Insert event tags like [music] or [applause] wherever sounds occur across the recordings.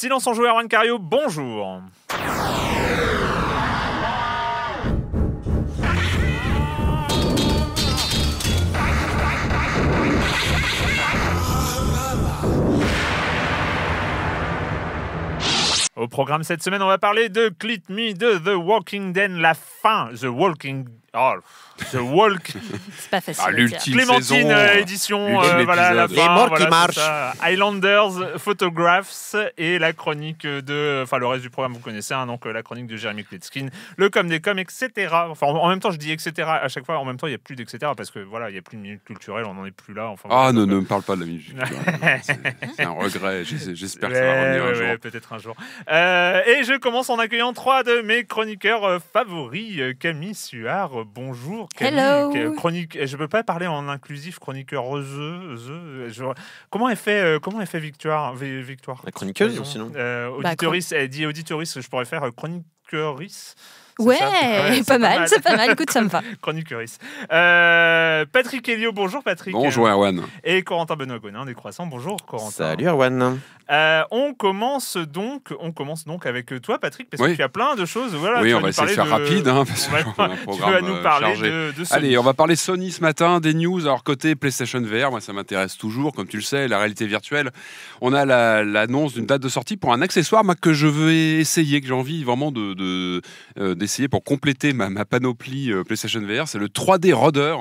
Silence en joueur, Juan Cario, bonjour. Au programme cette semaine, on va parler de Clit Me de The Walking Dead, la fin, The Walking The ah, Walk. [laughs] C'est pas facile. Ah, l'ultime Clémentine euh, euh, édition, euh, voilà, la fin, Les morts qui marchent. Highlanders, Photographs et la chronique de. Enfin, le reste du programme, vous connaissez, hein, donc la chronique de Jérémy Kletskin, le com des coms, etc. Enfin, en même temps, je dis etc. À chaque fois, en même temps, il n'y a plus d'etc. parce que voilà, il n'y a plus de minute culturelle, on n'en est plus là. Enfin, ah, non, ne me parle pas de la minute culturelle. [laughs] c'est un regret. J'espère que ça va revenir un jour. Peut-être un jour. et je commence en accueillant trois de mes chroniqueurs favoris, Camille Suard bonjour. Hello. chronique, je peux pas parler en inclusif, chroniqueur euh, comment elle fait, euh, comment elle fait Victoire, Victoire La chroniqueuse, sinon. Euh, bah, elle dit auditoris, je pourrais faire chroniqueurice. Ouais, pas, mal, c'est pas mal, écoute, ça me va. [laughs] Chroniqueurice. Patrick Elio, bonjour Patrick. Bonjour Erwan. Et Corentin Benoît Gonin des Croissants, bonjour Corentin. Salut Erwan. Euh, on commence donc, on commence donc avec euh, toi, Patrick, parce que tu as plein de choses. oui, on va essayer de faire rapide, tu nous parler De, Allez, on va parler Sony ce matin, des news. Alors côté PlayStation VR, moi ça m'intéresse toujours, comme tu le sais, la réalité virtuelle. On a l'annonce d'une date de sortie pour un accessoire que je veux essayer, que j'ai envie vraiment de euh, d'essayer pour compléter ma, ma panoplie PlayStation VR. C'est le 3D Roder.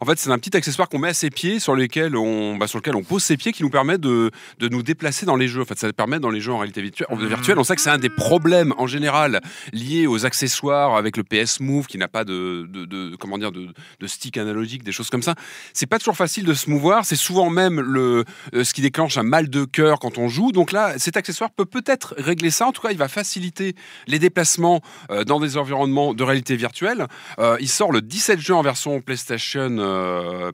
En fait, c'est un petit accessoire qu'on met à ses pieds, sur, lesquels on, bah, sur lequel on pose ses pieds, qui nous permet de nous déplacer dans les jeux. fait, ça permet dans les jeux en réalité mhm. virtuelle. En on sait que c'est un des problèmes en général liés aux accessoires avec le PS Move qui n'a pas de, comment dire de, stick analogique, des choses comme ça. C'est pas toujours facile de se mouvoir. C'est souvent même le euh, ce qui déclenche un mal de cœur quand on joue. Donc là, cet accessoire peut peut-être régler ça. En tout cas, il va faciliter les déplacements euh, dans des environnements de réalité virtuelle. Euh, il sort le 17 juin en version PlayStation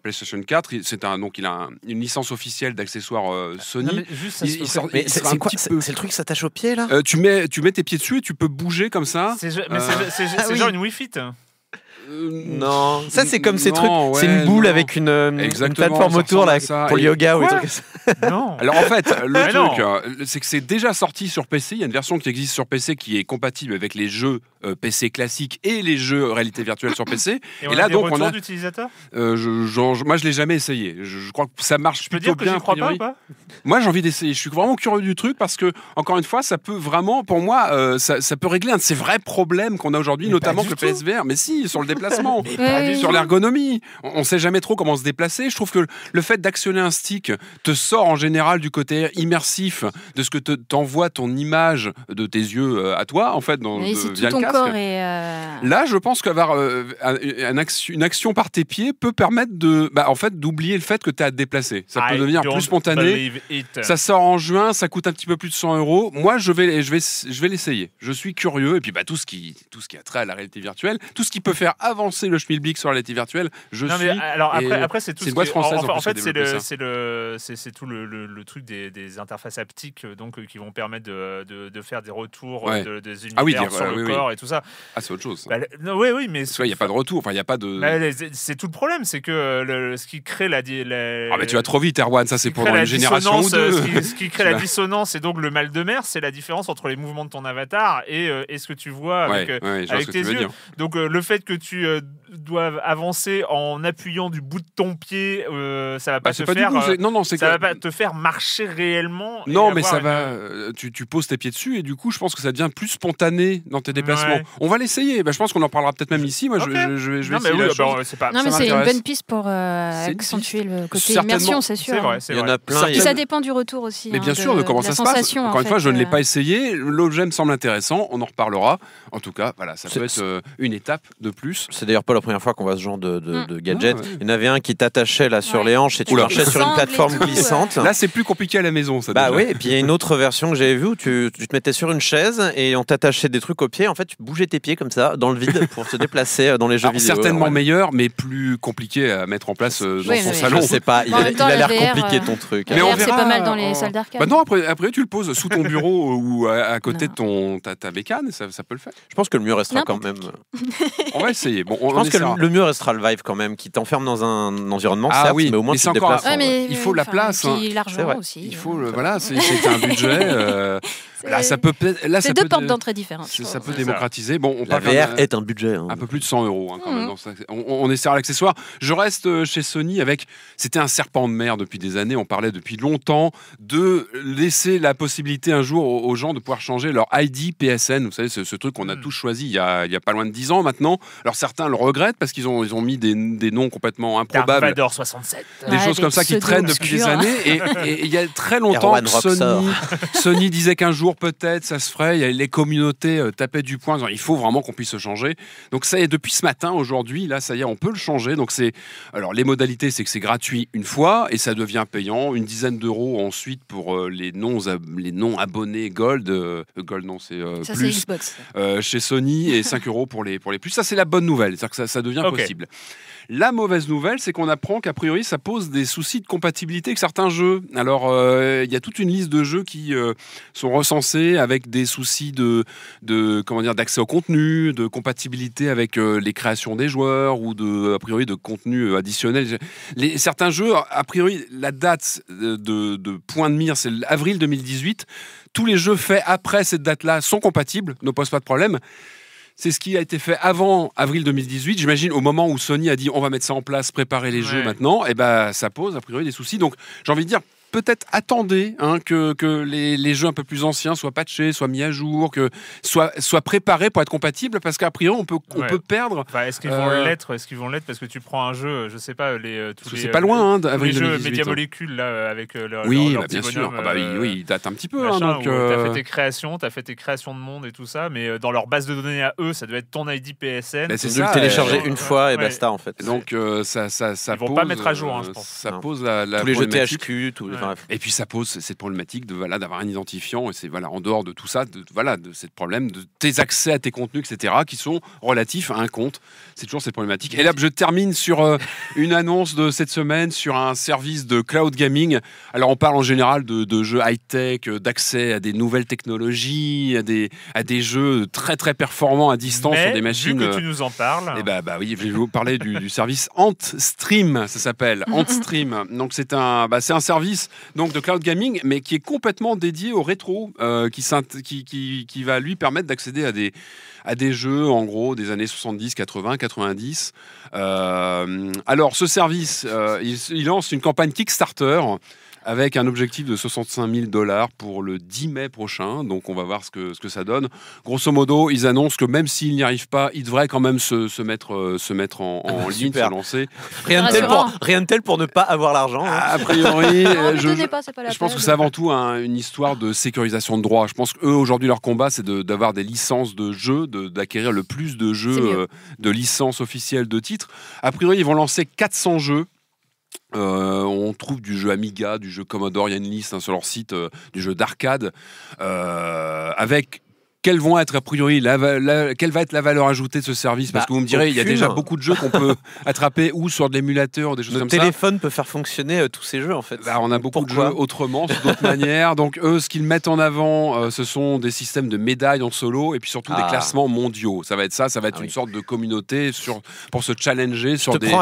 PlayStation 4. C'est un donc il a une licence officielle d'accessoires Sony. il sort c'est quoi C'est le truc qui s'attache aux pieds là euh, tu, mets, tu mets tes pieds dessus et tu peux bouger comme ça. C'est genre, euh. ah genre une Wii Fit. Euh, non, ça c'est comme ces trucs, c'est une boule avec une, euh, plateforme autour là, pour le yoga ou des trucs. [laughs] Non. Alors en fait, le truc, euh, c'est que c'est déjà sorti sur PC. Il y a une version qui existe sur PC qui est compatible avec les jeux PC classiques et les jeux réalité virtuelle sur PC. Et, là a donc on a. d'utilisateurs euh, je, je, Moi je l'ai jamais essayé. Je, crois que ça marche je plutôt peux dire bien. Que crois pas, ou pas moi j'ai envie d'essayer. Je suis vraiment curieux du truc parce que encore une fois, ça peut vraiment, pour moi, ça, peut régler un de ces vrais problèmes qu'on a aujourd'hui, notamment le PSVR. Mais si sur le déplacement, [laughs] sur l'ergonomie. On ne sait jamais trop comment se déplacer. Je trouve que le fait d'actionner un stick te sort en général du côté immersif de ce que t'envoie ton image de tes yeux euh, à toi, en fait, dans, casque. Euh, Là, je pense qu'avoir euh, une action par tes pieds peut permettre de, bah, en fait, d'oublier le fait que tu as à te déplacer. Ça peut devenir plus spontané. Ça sort en juin, ça coûte un petit peu plus de 100 euros. Moi, je vais, je vais, je vais l'essayer. Je suis curieux. Et puis, bah, tout ce qui, tout ce qui a trait à la réalité virtuelle, tout ce qui peut faire avancer le schmilblick sur la réalité virtuelle. Je suis. alors après, après c'est tout. C'est boîte En, fait, c'est le, c'est tout le, truc des, interfaces haptiques, euh, donc euh, qui vont permettre de, faire des retours euh, de, des ah univers sur le corps et tout ça. Ah, c'est autre chose. Bah, oui, oui, mais il n'y a pas de retour. Enfin, il y a pas de. Bah, c'est tout le problème, c'est que ce qui crée la, ah, tu vas trop vite, Erwan. Ça, c'est pour une génération ou deux. Ce qui, crée la [laughs] dissonance et donc le mal de mer, c'est la différence entre les mouvements de ton avatar et, ce que tu vois avec, avec tes yeux. Donc le fait que tu euh, doivent avancer en appuyant du bout de ton pied, euh, ça va pas faire. ça va pas te faire marcher réellement. Non, mais ça va. Euh, tu, poses tes pieds dessus et du coup, je pense que ça devient plus spontané dans tes déplacements. On va l'essayer. Bah, je pense qu'on en parlera peut-être même ici. Moi, je, vais essayer. c'est une bonne piste pour accentuer le côté immersion, c'est sûr. Il y en a plein. ça dépend du retour aussi. Mais hein, bien sûr, de comment ça se passe. Encore une fois, je ne l'ai pas essayé. L'objet me semble intéressant. On en reparlera. En tout cas, voilà, ça peut être une étape de plus c'est d'ailleurs pas la première fois qu'on voit ce genre de, hmm. gadget. Il y en avait un qui t'attachait là sur les hanches et tu marchais sur une plateforme glissante. Là, c'est plus compliqué à la maison, ça. Bah oui. Et puis il y a une autre version que j'avais vue où tu, tu, te mettais sur une chaise et on t'attachait des trucs aux pieds. En fait, tu bougeais tes pieds comme ça dans le vide pour se déplacer euh, dans les jeux vidéo. Certainement meilleur, mais plus compliqué à mettre en place euh, dans son salon. Je sais pas. Il, a, l'air compliqué euh, ton truc. Mais on verra. C'est pas mal dans les salles d'arcade. Bah non, après, après tu le poses sous ton [laughs] bureau ou à, côté de ton ta, bécane, ça, peut le faire. Je pense que le mieux restera quand même. en vrai Bon, je pense que le, mur mieux restera le Vive quand même, qui t'enferme dans un environnement, ah oui. mais au moins il faut la place. Hein. l'argent aussi. Il hein. faut voilà, c'est un budget. Euh, là, ça peut. Là, c'est deux portes d'entrée différentes. Ça peut démocratiser. Bon, on la VR est un budget. Hein. Un peu plus de 100 euros. Mm. On, on l'accessoire. Je reste euh, chez Sony avec. C'était un serpent de mer depuis des années. On parlait depuis longtemps de laisser la possibilité un jour aux gens de pouvoir changer leur ID PSN. Vous savez, ce, ce truc qu'on a mm. tous choisi il y a, il y a pas loin de 10 ans maintenant. Alors certains le regrettent parce qu'ils ont, ils ont mis des, des noms complètement improbables. Dark 67. Des choses comme ça qui traînent depuis des années. Et il y a très [laughs] longtemps [laughs] Sony, disait qu'un jour peut-être ça se ferait. les communautés euh, tapaient du poing. Disant, il faut vraiment qu'on puisse se changer. Donc ça y est, depuis ce matin, aujourd'hui, là, ça y est, on peut le changer. Donc c'est. Alors les modalités, c'est que c'est gratuit une fois et ça devient payant. Une dizaine d'euros ensuite pour euh, les noms abonnés les abonnés Gold. Euh, gold, non, c'est plus. chez Sony et 5 [laughs] euros pour les, pour les plus. Ça, c'est la bonne nouvelle c'est-à-dire que ça, devient possible. La mauvaise nouvelle, c'est qu'on apprend qu'a priori, ça pose des soucis de compatibilité avec certains jeux. Alors, euh, il y a toute une liste de jeux qui euh, sont recensés avec des soucis de, de comment dire d'accès au contenu, de compatibilité avec euh, les créations des joueurs ou de a priori de contenu additionnel. certains jeux, a priori, la date de, de point de mire, c'est avril 2018. Tous les jeux faits après cette date-là sont compatibles, ne posent pas de problème c'est ce qui a été fait avant avril 2018. J'imagine au moment où Sony a dit on va mettre ça en place, préparer les jeux maintenant, et eh ben ça pose a priori des soucis. Donc j'ai envie de dire peut-être attendez hein, que, que les, les, jeux un peu plus anciens soient patchés, soient mis à jour, que soient, soient préparés pour être compatibles, parce qu'à priori, on peut, on peut perdre. Est-ce qu'ils vont euh, l'être Est-ce qu'ils vont l'être Parce que tu prends un jeu, je sais pas, les. Euh, c'est pas loin, hein, Les jeux hein. média molécules, là, avec euh, leur. Oui, bah, bien sûr. Ah, bah, oui, oui, ils datent un petit peu. Hein, tu as fait tes créations, as fait tes créations de monde et tout ça, mais dans leur base de données à eux, ça doit être ton ID PSN. c'est de le télécharger une fois et basta, en fait. Donc, ça. ça, ils vont pas mettre à jour, je pense. Ça pose la. Tous les jeux THQ, tous et puis ça pose cette problématique de voilà d'avoir un identifiant et c'est voilà en dehors de tout ça, de, voilà de cette problème de tes accès à tes contenus, etc. qui sont relatifs à un compte. C'est toujours cette problématique. Et là, je termine sur euh, une annonce de cette semaine sur un service de cloud gaming. Alors on parle en général de, jeux high tech, euh, d'accès à des nouvelles technologies, à des à des jeux très très performants à distance sur des machines. Vu que euh, tu nous en parles. Et eh ben, bah, oui, je vais vous parler du, service AntStream ça s'appelle [laughs] AntStream Donc c'est un bah, c'est un service donc de cloud gaming, mais qui est complètement dédié au rétro, euh, qui, va lui permettre d'accéder à des, jeux, en gros, des années 70, 80, 90. alors, ce service, euh, il, lance une campagne Kickstarter avec un objectif de 65 000 dollars pour le 10 mai prochain. Donc on va voir ce que, ce que ça donne. Grosso modo, ils annoncent que même s'ils n'y arrivent pas, ils devraient quand même se, se mettre, euh, se mettre en, ah, ligne, se lancer. Rien de, tel pour, rien pour ne pas avoir l'argent. Hein. Ah, a priori, [laughs] euh, je, pense que c'est avant tout une histoire de sécurisation de droits. Je pense qu'eux, aujourd'hui, leur combat, c'est d'avoir des licences de jeux, d'acquérir le plus de jeux, euh, de licences officielles de titres. A priori, ils vont lancer 400 jeux euh, on trouve du jeu Amiga, du jeu Commodore, il y a une liste hein, sur leur site euh, du jeu d'arcade, euh, avec quelles vont être a priori la, quelle va être la valeur ajoutée de ce service Parce bah, que vous me direz, il y a déjà beaucoup de jeux qu'on peut [laughs] attraper ou sur de l'émulateur des choses comme ça. Le téléphone peut faire fonctionner euh, tous ces jeux en fait. Bah, on a beaucoup de jeux autrement, d'autres [laughs] manières. Donc eux, ce qu'ils mettent en avant, euh, ce sont des systèmes de médailles en solo et puis surtout des ah. classements mondiaux. Ça va être ça, ça va ah être une sorte de communauté sur, pour se challenger sur des, jeux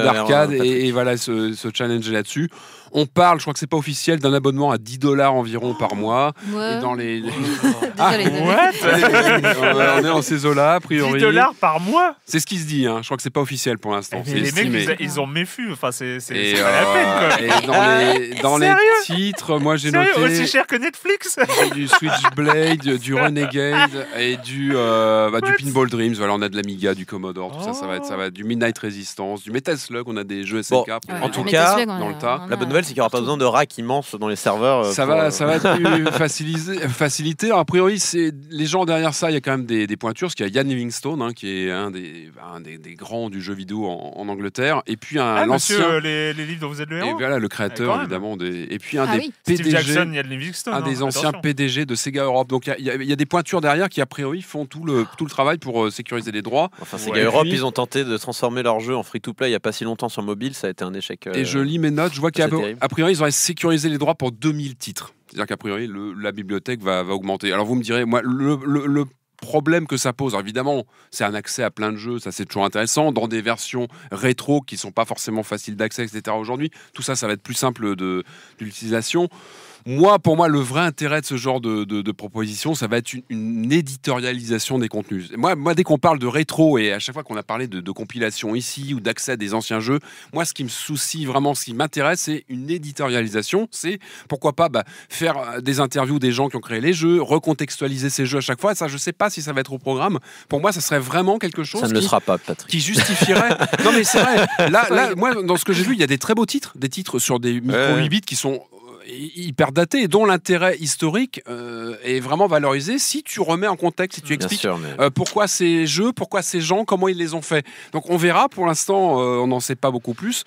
euh, d'arcade hein, et, voilà se challenger là-dessus. On parle, je crois que c'est pas officiel, d'un abonnement à 10 dollars environ par oh. mois. dans les. [laughs] ah, [laughs] what On est en ces là a priori. 10 dollars par mois C'est ce qui se dit, hein. je crois que c'est pas officiel pour l'instant. Eh, les mecs, ils, ont méfus enfin, c'est pas la euh, peine Et dans les, [laughs] dans les titres, moi j'ai noté. aussi cher que Netflix Du Switchblade, du Renegade et du, euh, bah, du Pinball Dreams. Voilà, on a de l'Amiga, du Commodore, tout ça, ça va, être, oh. ça va être du Midnight Resistance, du Metal Slug, on a des jeux SNK. En tout cas, dans le tas. La bonne nouvelle, c'est qu'il n'y aura pas besoin de racks immenses dans les serveurs. Euh, ça, va, euh, ça va être plus [laughs] facilité. a priori, les gens derrière ça, il y a quand même des, des pointures. Parce qu'il y a Ian Livingstone, hein, qui est un des, un des, grands du jeu vidéo en, Angleterre. Et puis un ah, ancien euh, les, livres dont vous êtes le héros. Et voilà, le créateur, ah, évidemment. Des... Et puis un ah des PDG. Jackson, un des hein, anciens PDG de Sega Europe. Donc, il y, a des pointures derrière qui, a priori, font tout le, tout le travail pour sécuriser les droits. Enfin, Sega Europe, ils ont tenté de transformer leur jeu en free-to-play il n'y a pas si longtemps sur mobile. Ça a été un échec. Et je lis mes notes. Je vois qu'il a priori, ils auraient sécurisé les droits pour 2000 titres. C'est-à-dire qu'a priori, la bibliothèque va, augmenter. Alors vous me direz, moi, le, problème que ça pose. évidemment, c'est un accès à plein de jeux, ça c'est toujours intéressant, dans des versions rétro qui ne sont pas forcément faciles d'accès, etc. Aujourd'hui, tout ça, ça va être plus simple d'utilisation. Moi, pour moi, le vrai intérêt de ce genre de, proposition, ça va être une, éditorialisation des contenus. Moi, moi dès qu'on parle de rétro et à chaque fois qu'on a parlé de, de compilation ici ou d'accès à des anciens jeux, moi, ce qui me soucie vraiment, ce qui m'intéresse, c'est une éditorialisation. C'est pourquoi pas bah, faire euh, des interviews des gens qui ont créé les jeux, recontextualiser ces jeux à chaque fois. Ça, je sais pas si ça va être au programme. Pour moi, ça serait vraiment quelque chose. Ça ne qui, le sera pas, Patrick. Qui justifierait. [laughs] non, mais c'est vrai. Là, là, moi, dans ce que j'ai vu, il y a des très beaux titres, des titres sur des micro 8 bits qui sont hyper et dont l'intérêt historique euh, est vraiment valorisé si tu remets en contexte, si tu expliques euh, pourquoi ces jeux, pourquoi ces gens, comment ils les ont faits. Donc on verra, pour l'instant, euh, on n'en sait pas beaucoup plus.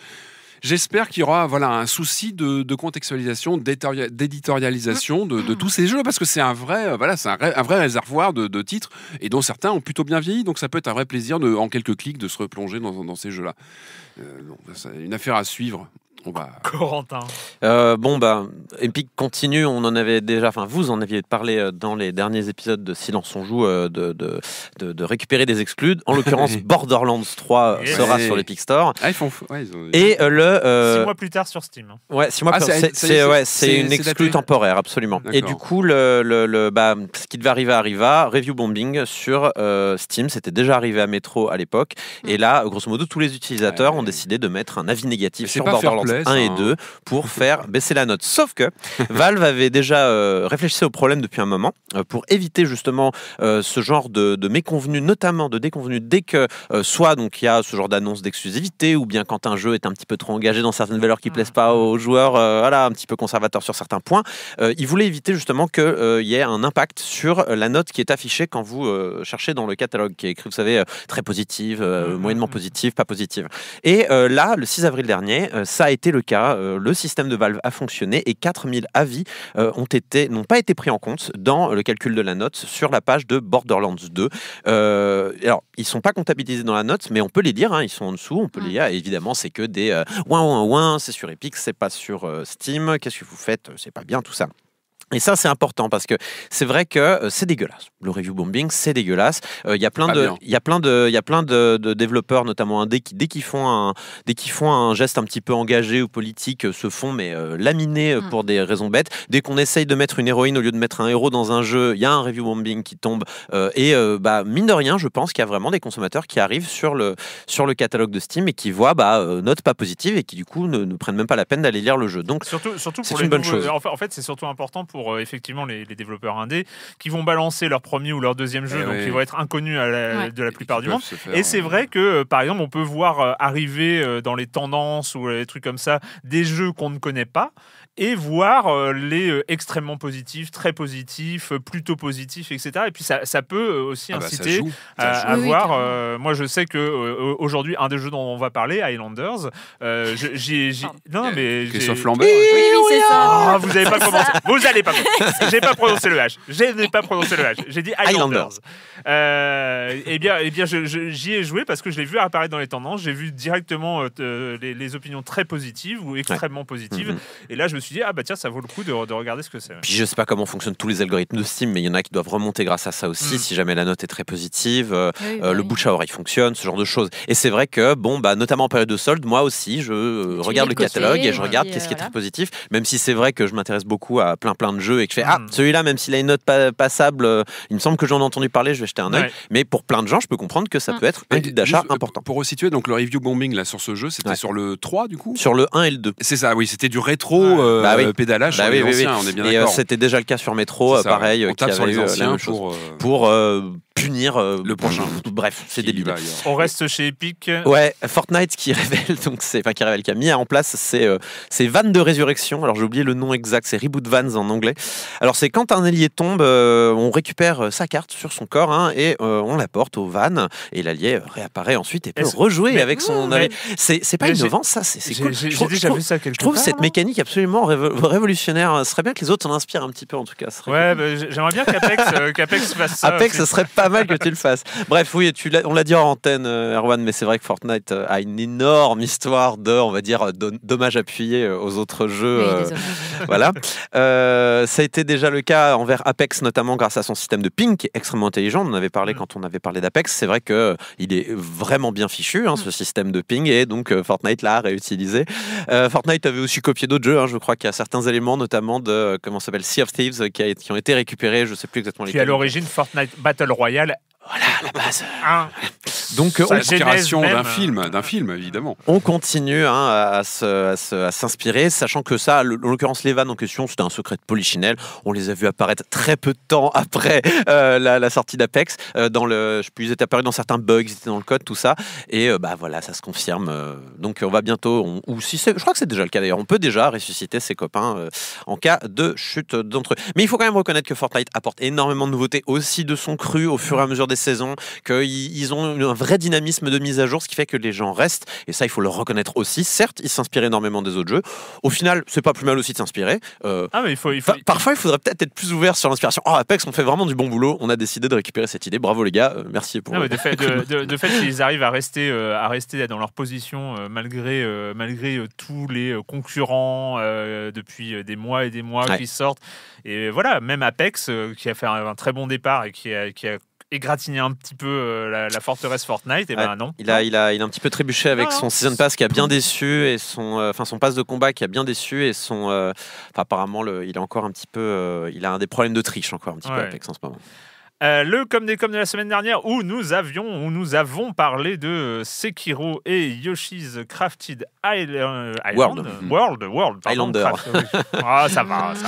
J'espère qu'il y aura voilà, un souci de, contextualisation, d'éditorialisation de, tous ces jeux, parce que c'est un, vrai, voilà, un, vrai réservoir de, titres, et dont certains ont plutôt bien vieilli, donc ça peut être un vrai plaisir, de, en quelques clics, de se replonger dans, dans ces jeux-là. une affaire à suivre. Bah. [laughs] Corentin. Euh, bon, bah, Epic continue. On en avait déjà, enfin, vous en aviez parlé euh, dans les derniers épisodes de Silence on joue euh, de, de, récupérer des exclus. En l'occurrence, [laughs] Borderlands 3 sera sur l'Epic Store. Ah, ils font... ouais, ils ont... Et le. 6 mois plus tard sur Steam. Ouais, six mois ah, plus tard. C'est une exclue temporaire, absolument. Et du coup, le, bah, ce qui devait arriver arriva. Review bombing sur Steam. C'était déjà arrivé à Metro à l'époque. Et hmm. là, grosso modo, tous les utilisateurs ont décidé de mettre un avis négatif sur Borderlands 3. 1 et 2 hein. pour [laughs] faire baisser la note. Sauf que [laughs] Valve avait déjà euh, réfléchi au problème depuis un moment euh, pour éviter justement euh, ce genre de, méconvenus, notamment de déconvenus, dès que soit donc il y a ce genre d'annonce d'exclusivité ou bien quand un jeu est un petit peu trop engagé dans certaines valeurs qui plaisent pas aux joueurs, voilà, un petit peu conservateur sur certains points. il voulait éviter justement qu'il y ait un impact sur la note qui est affichée quand vous cherchez dans le catalogue qui est écrit, vous savez, très positive, moyennement positive, pas positive. Et là, le 6 avril dernier, ça a été été le cas. Euh, le système de Valve a fonctionné et 4000 avis euh, ont été, n'ont pas été pris en compte dans le calcul de la note sur la page de Borderlands 2. Euh, alors, ils sont pas comptabilisés dans la note, mais on peut les lire. Hein, ils sont en dessous, on peut les lire. évidemment, c'est que des ouin ouin ouin, c'est sur Epic, c'est pas sur Steam. Qu'est-ce que vous faites C'est pas bien tout ça. Et ça, c'est important parce que c'est vrai que euh, c'est dégueulasse. Le review bombing, c'est dégueulasse. Euh, il y a plein de, il y a plein de, il y a plein de, développeurs, notamment indé, qui dès qu'ils font un, dès qu'ils font un geste un petit peu engagé ou politique, euh, se font mais laminer mmh. pour des raisons bêtes. Dès qu'on essaye de mettre une héroïne au lieu de mettre un héros dans un jeu, il y a un review bombing qui tombe. et bah mine de rien, je pense qu'il y a vraiment des consommateurs qui arrivent sur le sur le catalogue de Steam et qui voient bah note pas positive et qui du coup ne, prennent même pas la peine d'aller lire le jeu. Donc surtout, surtout c'est une bonne chose. En fait, c'est surtout important pour pour euh, effectivement les, développeurs indés qui vont balancer leur premier ou leur deuxième jeu, eh donc ils vont être inconnus à de la plupart du monde. Et c'est hein. vrai que, euh, par exemple, on peut voir euh, arriver dans les tendances ou les trucs comme ça des jeux qu'on ne connaît pas et voir euh, les euh, extrêmement positifs, très positifs, euh, plutôt positifs, etc. Et puis ça, ça peut aussi ah bah, inciter à, voir. moi, je sais que aujourd'hui, un des jeux dont on va parler, Highlanders, euh, j'ai non mais Christophe Oui, oui, ah, ça. vous n'avez pas commencé. Vous n'allez pas. J'ai pas prononcé le H. Je n'ai pas prononcé le H. J'ai dit Highlanders. eh bien, et eh bien, j'y ai joué parce que je l'ai vu apparaître dans les tendances. J'ai vu directement les, opinions très positives ou extrêmement positives. Mm-hmm. Et là, je me suis suis dis « ah bah tiens, ça vaut le coup de, de regarder ce que c'est. Puis je sais pas comment fonctionnent tous les algorithmes de Steam, mais il y en a qui doivent remonter grâce à ça aussi, hmm. si jamais la note est très positive, euh, euh, le bouche à oreille fonctionne, ce genre de choses. Et c'est vrai que, bon, bah, notamment en période de solde, moi aussi, je euh, regarde le catalogue et je regarde qu'est-ce qui est très positif, même si c'est vrai que je m'intéresse beaucoup à plein plein de jeux et que je fais, ah, hmm. celui-là, même s'il a une note passable, il me semble que j'en ai entendu parler, je vais jeter un œil. Mais pour plein de gens, je peux comprendre que ça hmm. peut être un guide d'achat important. Pour resituer, donc le review bombing là sur ce jeu, c'était sur le 3 du coup Sur le 1 et le 2. C'est ça, oui, c'était du rétro euh, bah oui. pédalage bah oui, oui, anciens, on est bien Et euh, c'était déjà le cas sur Métro, euh, pareil, qui avait eu la même chose. Pour punir euh, le prochain. Bref, c'est débile. On reste chez Epic. Ouais, Fortnite qui [laughs] révèle donc c'est enfin qui révèle qui a mis en place euh, ces vannes de résurrection. Alors j'ai oublié le nom exact, c'est reboot vans en anglais. Alors c'est quand un allié tombe, euh, on récupère sa carte sur son corps hein, et on la porte au van et l'allié réapparaît ensuite et peut rejouer avec son allié C'est c'est pas innovant ça, c'est J'ai vu ça quelque Je trouve cette mécanique absolument révolutionnaire. Ce serait bien que les autres s'en inspirent un petit peu en tout cas. Ouais, bah, j'aimerais bien qu'Apex fasse [laughs] ça. Apex, ce serait pas pas mal que tu le fasses. Bref, oui, tu on l'a dit en antenne, euh, Erwan, mais c'est vrai que Fortnite euh, a une énorme histoire de, on va dire, dommage appuyés euh, aux autres jeux. voilà. ça a été déjà le cas envers Apex, notamment grâce à son système de ping qui est extrêmement intelligent. On en avait parlé mm. quand on avait parlé d'Apex. C'est vrai que il est vraiment bien fichu, hein, ce mm. système de ping, et donc Fortnite l'a réutilisé. Fortnite avait aussi copié d'autres jeux. Hein. Je crois qu'il y a certains éléments, notamment de comment s'appelle Sea of Thieves, qui, qui, ont été récupérés. Je ne sais plus exactement. est à l'origine, Fortnite Battle Royale gjelder Voilà la base. Hein. Donc on d'un film, euh, d'un film évidemment. On continue hein, à, s'inspirer, sachant que ça, en l'occurrence les vannes en question, c'était un secret de Polichinelle. On les a vus apparaître très peu de temps [laughs] après euh, la, sortie d'Apex. Euh, dans le, je puis ils étaient apparus dans certains bugs, ils étaient dans le code, tout ça. Et bah voilà, ça se confirme. Donc on va bientôt, ou si je crois que c'est déjà le cas d'ailleurs, on peut déjà ressusciter ses copains en cas de chute d'entre eux. Mais il faut quand même reconnaître que Fortnite apporte énormément de nouveautés aussi de son cru au fur et à mesure des saisons, qu'ils ont un vrai dynamisme de mise à jour, ce qui fait que les gens restent. Et ça, il faut le reconnaître aussi. Certes, ils s'inspirent énormément des autres jeux. Au final, c'est pas plus mal aussi de s'inspirer. Euh, ah, mais il faut, il parfois, il faudrait peut-être être plus ouvert sur l'inspiration. Oh, Apex, on fait vraiment du bon boulot. On a décidé de récupérer cette idée. Bravo les gars, euh, merci pour. [laughs] de, fait, de, ils arrivent à rester, euh, à rester dans leur position malgré, malgré tous les concurrents depuis des mois et des mois qui sortent. Et voilà, même Apex, qui a fait un, très bon départ et qui a égratigner un petit peu euh, la, forteresse Fortnite, et eh ben non. Il a, il, a, il a un petit peu trébuché avec son Season Pass qui a bien déçu, et son, euh, enfin son pass de combat qui a bien déçu, et son. Euh, apparemment, le, il a encore un petit peu. il a un des problèmes de triche encore un petit peu avec en ce moment. Euh, le comme des comme de la semaine dernière où nous avions où nous avons parlé de euh, Sekiro et Yoshi's Crafted euh, Island, World World, Islander. Ah, ça va ça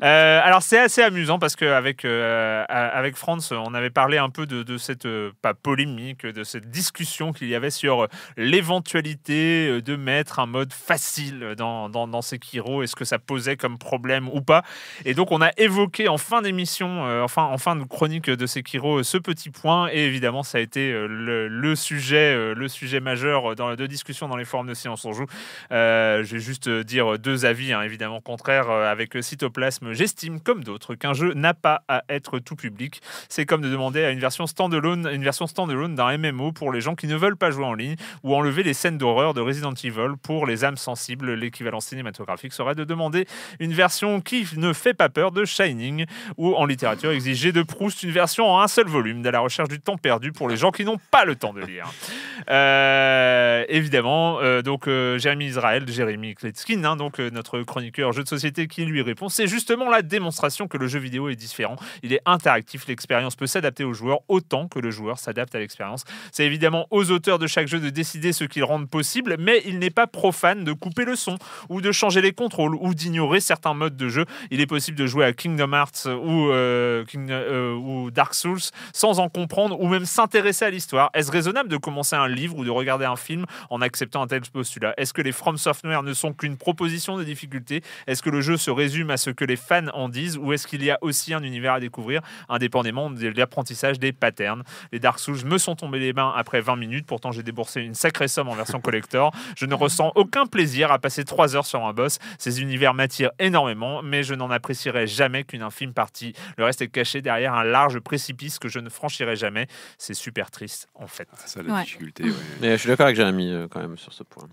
va. [laughs] alors c'est assez amusant parce que avec avec France on avait parlé un peu de, de cette pas polémique de cette discussion qu'il y avait sur l'éventualité de mettre un mode facile dans dans, dans Sekiro est-ce que ça posait comme problème ou pas et donc on a évoqué en fin d'émission enfin en fin de chronique de Sekiro euh, ce petit point. Et évidemment, ça a été euh, le, sujet, euh, le sujet majeur dans, de discussion dans les forums de science on Joue. Euh, je vais juste dire deux avis, hein, évidemment contraires, avec Cytoplasme. J'estime, comme d'autres, qu'un jeu n'a pas à être tout public. C'est comme de demander à une version standalone, une version standalone d'un MMO pour les gens qui ne veulent pas jouer en ligne ou enlever les scènes d'horreur de Resident Evil pour les âmes sensibles. L'équivalent cinématographique serait de demander une version qui ne fait pas peur de Shining ou en littérature exiger de Proust une version en un seul volume de la recherche du temps perdu pour les gens qui n'ont pas le temps de lire. Euh, évidemment, euh, donc euh, Jérémy Israël, Jérémy Kletskin, hein, donc notre chroniqueur jeu de société qui lui répond, c'est justement la démonstration que le jeu vidéo est différent. Il est interactif, l'expérience peut s'adapter au joueur autant que le joueur s'adapte à l'expérience. C'est évidemment aux auteurs de chaque jeu de décider ce qu'ils rendent possible, mais il n'est pas profane de couper le son ou de changer les contrôles ou d'ignorer certains modes de jeu. Il est possible de jouer à Kingdom Hearts ou, ou Dark Souls sans en comprendre ou même s'intéresser à l'histoire Est-ce raisonnable de commencer un livre ou de regarder un film en acceptant un tel postulat Est-ce que les From Software ne sont qu'une proposition de difficulté Est-ce que le jeu se résume à ce que les fans en disent ou est-ce qu'il y a aussi un univers à découvrir indépendamment de l'apprentissage des patterns Les Dark Souls me sont tombés les mains après 20 minutes, pourtant j'ai déboursé une sacrée somme en version collector. Je ne ressens aucun plaisir à passer 3 heures sur un boss. Ces univers m'attirent énormément, mais je n'en apprécierai jamais qu'une infime partie. Le reste est caché derrière un large je précipice que je ne franchirai jamais. C'est super triste, en fait. Ah, ça, la difficulté, Mais je suis d'accord avec Jérémy, euh, quand même, sur ce point.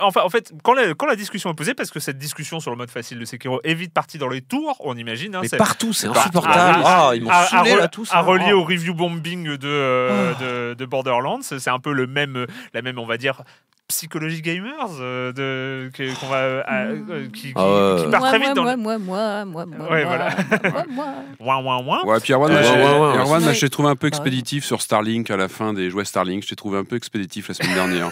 enfin, en fait, quand la, quand la discussion est posée, parce que cette discussion sur le mode facile de Sekiro est vite partie dans les tours, on imagine. Hein, Mais partout, c'est insupportable. Ah, ah, ils m'ont saoulé, là, tous. À relier oh. au review bombing de, euh, oh. de, de Borderlands, c'est un peu le même, la même, on va dire, Psychologie Gamers de, qui, part très vite dans moi, moi, moi, moi, moi, Ouais, voilà. moi, trouvé un peu bah expéditif sur Starlink à la fin des jouets Starlink. Je trouvé un peu expéditif la semaine dernière.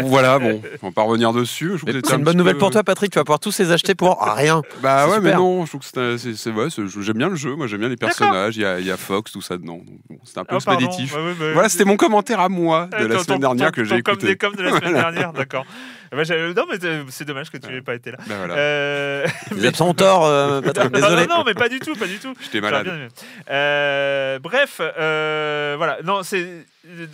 voilà, bon, on va pas revenir dessus. C'est une bonne nouvelle pour toi, Patrick. Tu vas pouvoir tous les acheter pour [laughs] rien. Bah ouais, mais non, je que c'est j'aime bien le jeu, moi j'aime bien les personnages. Il y, a- Fox, tout ça dedans. c'est un peu ah, expéditif. Bah, voilà, c'était euh, mon commentaire à moi de euh, la semaine dernière que j'ai écouté dernière, d'accord. Eh ben, non, mais c'est dommage que tu n'aies pas été là. vous êtes sans tort, euh, [laughs] désolé. Non, mais pas du tout, pas du tout. J'étais malade. Euh, bref, euh, voilà. Non, c'est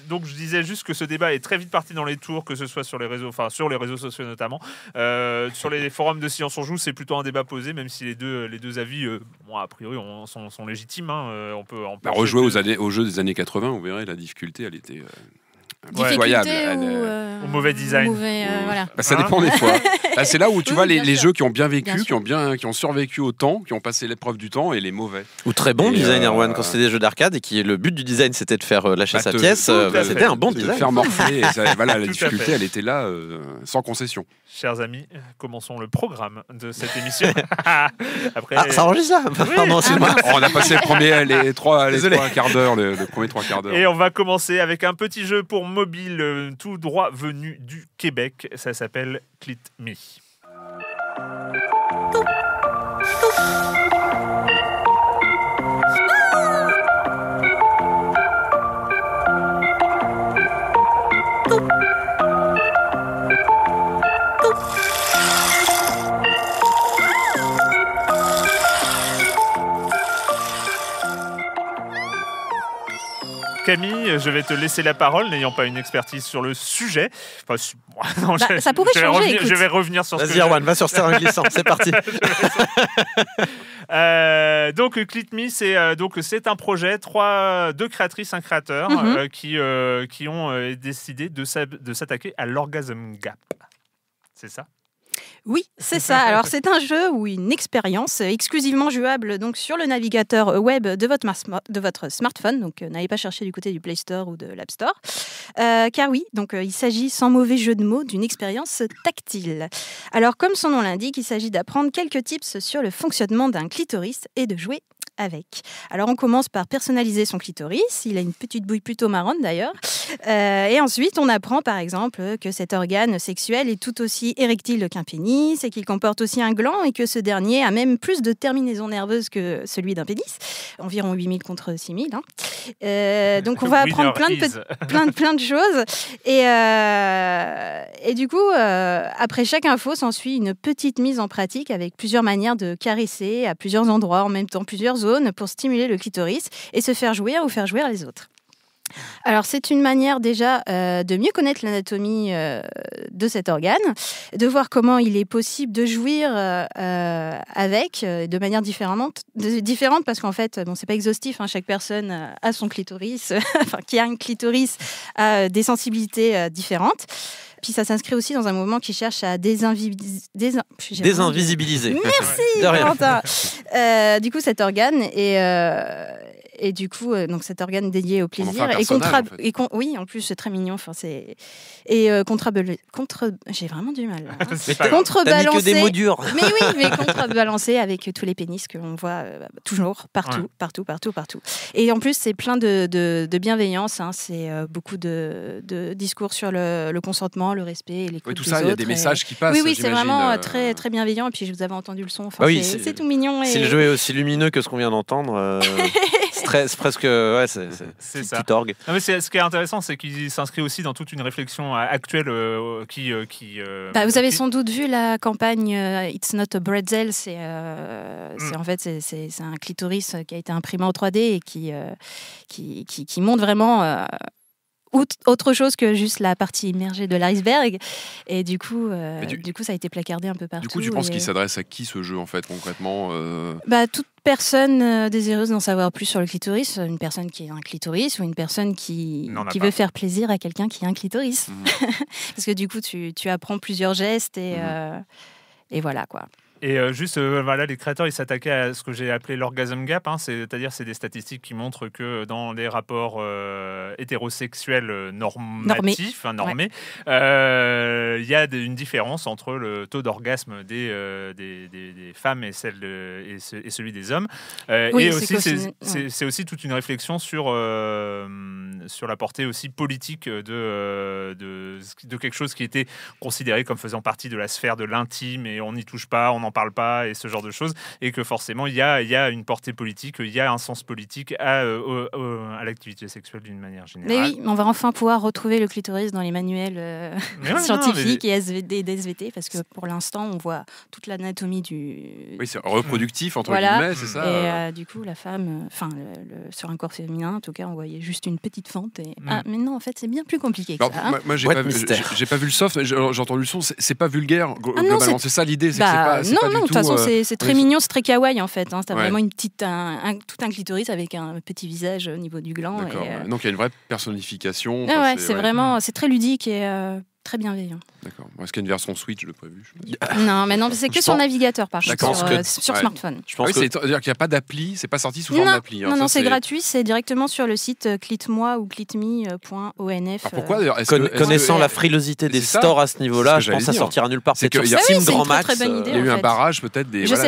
donc je disais juste que ce débat est très vite parti dans les tours, que ce soit sur les réseaux, enfin sur les réseaux sociaux notamment, sur les forums de Science on joue, c'est plutôt un débat posé, même si les deux les deux avis, a priori, on, sont, légitimes. Hein. on peut, on bah, rejouer aux, aux jeux des années 80, Vous verrez la difficulté, elle était incroyable Ou, euh, au mauvais design. Euh, bah, ça dépend hein des fois. [laughs] Bah, c'est là où tu vois les, jeux qui ont bien vécu, qui ont bien, qui ont survécu au temps, qui ont passé l'épreuve du temps et les mauvais. Ou très bon designer design, euh, quand c'était des jeux d'arcade et qui le but du design c'était de faire lâcher bah, sa pièce. c'était un bon design. Faire morfler. [laughs] voilà, la difficulté, elle était là sans concession. Chers amis, commençons le programme de cette émission. [laughs] Après, ah, ça enregistre ça oh, on a passé premier, les trois, les trois quarts d'heure, premier trois quarts d'heure. Et on va commencer avec un petit jeu pour mobile euh, tout droit venu du Québec. Ça s'appelle Clit.me je vais te laisser la parole, n'ayant pas une expertise sur le sujet. [laughs] Bah, ça pourrait changer. je vais revenir sur. Vas-y, Erwan, va sur terrain glissant. C'est [laughs] parti. Euh, donc Clitme, c'est euh, donc c'est un projet, trois, deux créatrices, un créateur mhm. euh, qui qui ont décidé de s'attaquer à l'orgasme gap. C'est ça oui, c'est ça. [laughs] Alors c'est un jeu ou une expérience exclusivement jouable donc sur le navigateur web de votre, smartphone. Donc euh, n'allez pas chercher du côté du Play Store ou de l'App Store. Euh, car oui, donc euh, il s'agit sans mauvais jeu de mots d'une expérience tactile. Alors comme son nom l'indique, il s'agit d'apprendre quelques tips sur le fonctionnement d'un clitoris et de jouer avec. Alors on commence par personnaliser son clitoris, il a une petite bouille plutôt marron d'ailleurs, euh, et ensuite on apprend par exemple que cet organe sexuel est tout aussi érectile qu'un pénis et qu'il comporte aussi un gland et que ce dernier a même plus de terminaisons nerveuses que celui d'un pénis, environ 8000 contre 6000. Hein. Euh, donc on va apprendre plein de, choses et, euh, et du coup après chaque info s'ensuit une petite mise en pratique avec plusieurs manières de caresser à plusieurs endroits en même temps, plusieurs zones pour stimuler le clitoris et se faire jouir ou faire jouir les autres. Alors c'est une manière déjà euh, de mieux connaître l'anatomie euh, de cet organe, de voir comment il est possible de jouir euh, avec de manière différente, différente parce qu'en fait bon c'est pas exhaustif, hein, chaque personne a son clitoris, [laughs] enfin qui a un clitoris a des sensibilités différentes. Puis ça s'inscrit aussi dans un mouvement qui cherche à désinvisibiliser. Désin... Désinvisibiliser. [laughs] Merci, [laughs] Euh, du coup, cet organe est, euh, et du coup, euh, donc cet organe dédié au plaisir. et contre et Oui, en plus, c'est très mignon. Enfin, c'est... Et euh, contrebalancé... contre... J'ai vraiment du mal. Hein. [laughs] Contrebalancé des mots durs. [laughs] mais oui, mais contrebalancé avec tous les pénis que l'on voit euh, toujours, partout, partout, partout, partout. Et en plus, c'est plein de, de, bienveillance. Hein. C'est beaucoup de, de, discours sur le, consentement, le respect et les oui, Tout ça, il y a des messages qui passent. Oui, oui, c'est vraiment très, très bienveillant. Et puis, je vous avais entendu le son. Bah c'est, tout mignon. Et... C'est le jeu est aussi lumineux que ce qu'on vient d'entendre. [laughs] c'est presque, ouais, c'est, [laughs] ça. orgue. mais c'est, ce qui est intéressant, c'est qu'il s'inscrit aussi dans toute une réflexion euh, actuelle euh, qui, euh, bah, vous avez sans doute vu la campagne It's Not a Bretzel. C'est, c'est mm. en fait c'est, un clitoris qui a été imprimé en 3D et qui qui, qui, qui montre vraiment autre chose que juste la partie immergée de l'iceberg. Et du coup, euh, du, coup, ça a été placardé un peu partout. Du coup, tu penses qu'il s'adresse à qui ce jeu en fait concrètement euh Bah toute personne euh, désireuse d'en savoir plus sur le clitoris, une personne qui est un clitoris ou une personne qui, qui veut faire plaisir à quelqu'un qui est un clitoris. Mmh. [laughs] Parce que du coup, tu, tu apprends plusieurs gestes et, mmh. et voilà quoi. Et euh, juste, euh, voilà, les créateurs, ils s'attaquaient à ce que j'ai appelé l'orgasm gap, hein, c'est-à-dire c'est des statistiques qui montrent que dans les rapports euh, hétérosexuels normatifs, hein, normés, il y a une différence entre le taux d'orgasme des, des, femmes et, et, celui des hommes. et aussi, c'est aussi toute une réflexion sur, sur la portée aussi politique de, de, de quelque chose qui était considéré comme faisant partie de la sphère de l'intime et on n'y touche pas, on en parle pas et ce genre de choses, et que forcément il y a, y a une portée politique, il y a un sens politique à, euh, à l'activité sexuelle d'une manière générale. Mais oui, on va enfin pouvoir retrouver le clitoris dans les manuels euh, scientifiques et SVD, d'SVT, parce que pour l'instant on voit toute l'anatomie du... Oui, c'est reproductif entre guillemets, c'est ça Et euh, du coup la femme, enfin sur un corps féminin, en tout cas on voyait juste une petite fente. Et... maintenant, ah, mais non, en fait c'est bien plus compliqué que ça. Moi, hein. j'ai pas, vu, le soft, j'ai, entendu le son, c'est, pas vulgaire ah globalement, c'est... ça l'idée, c'est bah, pas, non, non, de toute façon, euh, c'est très mignon, c'est très kawaii en fait. Hein. C'est vraiment une petite, tout un clitoris avec un petit visage au niveau du gland. Euh, Donc il y a une vraie personnification. ouais, c'est vraiment, mm. c'est très ludique et euh, très bienveillant. D'accord. Est-ce qu'il y a une version Switch de prévu Non, mais non, c'est que sur navigateur par contre, sur, euh, smartphone. Je pense ah c'est-à-dire qu'il n'y a pas d'appli, c'est pas sorti sous forme d'appli. Hein, non, non, c'est gratuit, c'est directement sur le site euh, clitmoi ou clitme.onf. Euh. pourquoi d'ailleurs Connaissant la frilosité des stores à ce niveau-là, je pense que ça sortira nulle part. C'est qu'il y a une grand Il y a eu un barrage peut-être des stores.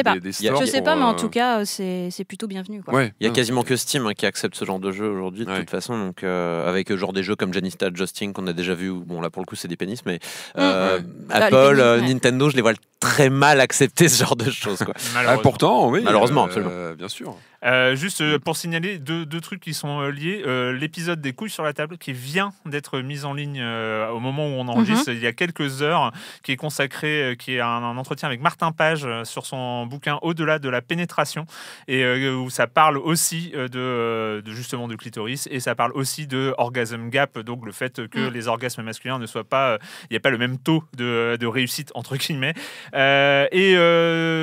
Je sais pas, mais en tout cas, c'est plutôt bienvenu. Il y a quasiment que Steam hein, qui accepte ce genre de jeu aujourd'hui de toute façon. Donc avec genre des jeux comme Janista Justing qu'on a déjà vu, bon là pour le coup c'est des mais mm, euh, bah, Apple, euh, Nintendo, je les vois très mal accepter ce genre de choses. Quoi. Ah, pourtant, oui. Malheureusement, euh, bien sûr. Euh, juste euh, pour signaler deux, trucs qui sont euh, liés. L'épisode des couilles sur la table qui vient d'être mis en ligne au moment où on mhm. enregistre, il y a quelques heures, qui est consacré, qui est un, entretien avec Martin Page sur son bouquin Au-delà de la pénétration, et où ça parle aussi de, justement de clitoris et ça parle aussi de orgasm gap, donc le fait que mm. les orgasmes masculins ne soient pas, il n'y a pas le même taux de, de réussite entre guillemets. et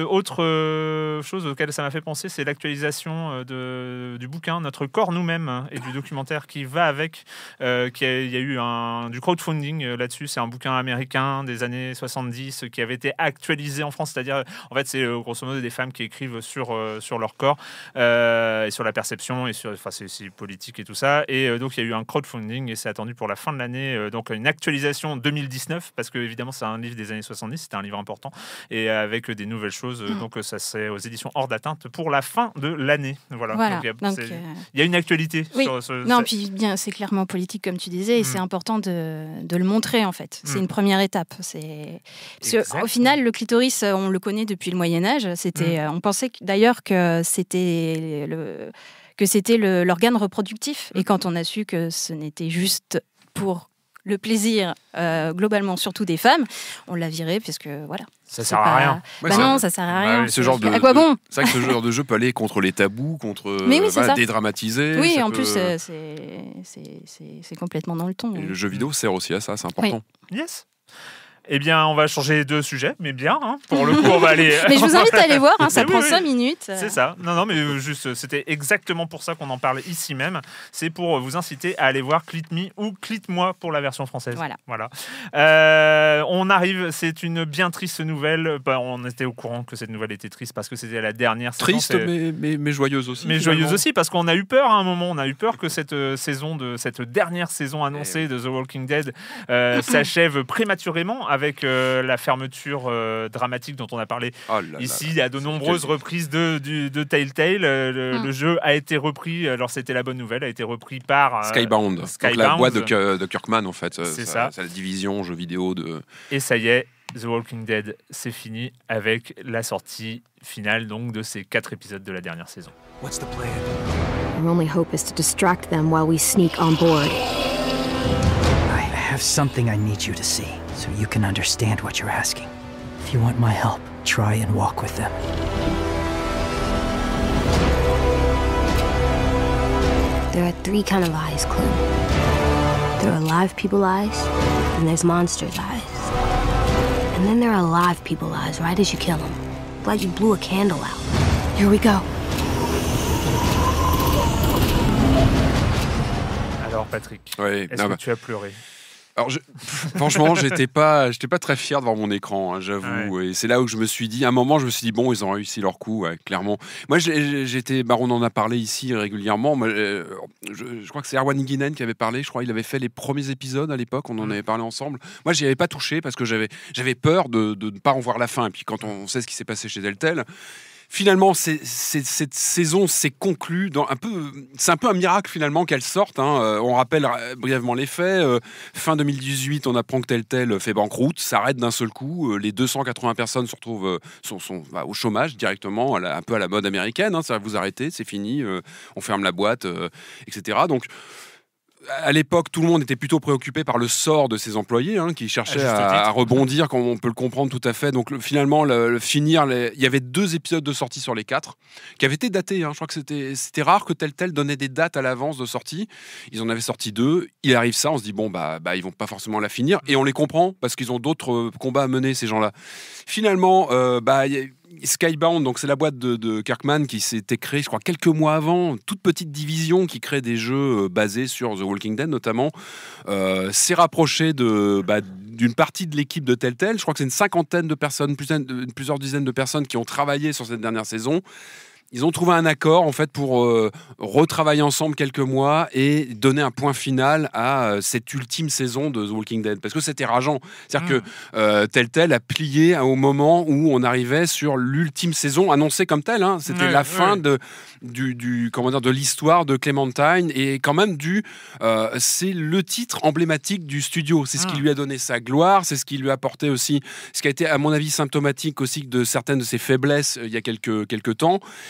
autre chose auquel ça m'a fait penser, c'est l'actualisation euh, de, du bouquin Notre corps nous-mêmes hein, et du documentaire qui va avec. Euh, qu'il il y a eu un, du crowdfunding euh, là-dessus. C'est un bouquin américain des années 70 qui avait été actualisé en France. C'est-à-dire, en fait, c'est grosso modo des femmes qui écrivent sur, sur leur corps et sur la perception et sur enfin, c'est politique et tout ça. Et donc, il y a eu un crowdfunding et c'est attendu pour la fin de l'année. donc, une actualisation 2019 parce que, évidemment, c'est un livre des années 70. C'était un livre important et avec des nouvelles choses. Mmh. Donc, ça, c'est aux éditions hors d'atteinte pour la fin de l'année. Voilà. Euh, il, y a, une actualité. non, puis bien, c'est clairement politique comme tu disais, et mm. c'est important de, le montrer en fait. C'est mm. une première étape. C'est au final, le clitoris, euh, on le connaît depuis le Moyen Âge. C'était, mm. euh, on pensait d'ailleurs que c'était le que c'était l'organe reproductif. Et quand on a su que ce n'était juste pour le plaisir euh, globalement, surtout des femmes, on l'a viré puisque voilà. Ça sert à rien. Bah non, ça sert à bah rien. ce genre de, quoi bon C'est vrai que ce genre de jeu peut aller contre les tabous, contre [laughs] euh, dédramatiser. Oui, en plus, euh, c'est complètement dans le ton. le jeu vidéo sert aussi à ça, c'est important. Yes. Eh bien, on va changer de sujet, mais bien, hein, pour le coup, on va aller. [laughs] mais je vous invite à aller voir, hein, [laughs] ça prend 5 minutes. C'est ça. Non, non, mais juste, c'était exactement pour ça qu'on en parle ici même. C'est pour vous inciter à aller voir Clit Me ou Clit Moi pour la version française. Voilà. voilà. Euh, on arrive, c'est une bien triste nouvelle. Bah, on était au courant que cette nouvelle était triste parce que c'était la dernière Triste, mais, mais, joyeuse aussi. Mais joyeuse aussi, parce qu'on a eu peur à un moment. On a eu peur que cette euh, saison, de cette dernière saison annoncée eh de The Walking Dead euh, [clears throat] s'achève prématurément avec avec euh, la fermeture euh, dramatique dont on a parlé oh ici il ici a de nombreuses reprises de, de, Tail. Telltale. Euh, mm. Le, jeu a été repris, alors c'était la bonne nouvelle, a été repris par Skybound. Skybound. la voix de, Kirkman en fait. C'est ça. C'est la division jeu vidéo de. Et ça y est, The Walking Dead, c'est fini avec la sortie finale donc de ces quatre épisodes de la dernière saison. plan? so you can understand what you're asking. If you want my help, try and walk with them. There are three kind of eyes, Clue. There are live people eyes, and there's monsters eyes. And then there are live people eyes right as you kill them. Glad you blew a candle out. Here we go. Alors Patrick, est-ce que bah... tu as pleuré Alors, [laughs] franchement, j'étais pas, j'étais pas très fier devant mon écran, hein, j'avoue. Et c'est là où je me suis dit, à un moment, je me suis dit, bon, ils ont réussi leur coup, clairement. Moi, j'étais, bah, on en a parlé ici régulièrement. Euh, je, crois que c'est Erwan Guinen qui avait parlé. Je crois qu'il avait fait les premiers épisodes à l'époque. On en mm. avait parlé ensemble. Moi, j'y avais pas touché parce que j'avais, j'avais peur de, de ne pas en voir la fin. Et puis, quand on sait ce qui s'est passé chez Deltel Finalement, cette saison s'est conclue C'est un peu un miracle finalement qu'elle sorte. Hein. Euh, on rappelle euh, brièvement les faits. Euh, fin 2018, on apprend que tel tel fait banqueroute, s'arrête d'un seul coup. Les 280 personnes se retrouvent sont, bah, au chômage directement, un peu à la mode américaine. Hein. Ça vous arrêtez, c'est fini. On ferme la boîte, etc. Donc à l'époque, tout le monde était plutôt préoccupé par le sort de ses employés, hein, qui cherchaient à, rebondir, comme on peut le comprendre tout à fait. Donc finalement, le, finir, il y avait deux épisodes de sortie sur les quatre, qui avaient été datés. Hein. Je crois que c'était rare que tel tel donnait des dates à l'avance de sortie. Ils en avaient sorti deux. Il arrive ça, on se dit bon bah, bah ils vont pas forcément la finir, et on les comprend parce qu'ils ont d'autres euh, combats à mener ces gens-là. Finalement, euh, bah Skybound, donc c'est la boîte de, Kirkman qui s'était créée, je crois, quelques mois avant, toute petite division qui crée des jeux euh, basés sur The Walking Dead notamment, euh, s'est rapprochée bah, d'une partie de l'équipe de Telltale. Je crois que c'est une cinquantaine de personnes, plusieurs dizaines de personnes qui ont travaillé sur cette dernière saison ils ont trouvé un accord en fait pour euh, retravailler ensemble quelques mois et donner un point final à euh, cette ultime saison de The Walking Dead parce que c'était rageant. C'est-à-dire que tel mm. euh, tel a plié au moment où on arrivait sur l'ultime saison annoncée comme telle. Hein. C'était la fin de du, comment dire, de l'histoire de Clementine et quand même du c'est le titre emblématique du studio. C'est ce qui mm. lui a donné sa gloire, c'est ce qui lui a apporté aussi ce qui a été à mon avis symptomatique aussi de certaines de ses faiblesses il y a quelques quelques temps.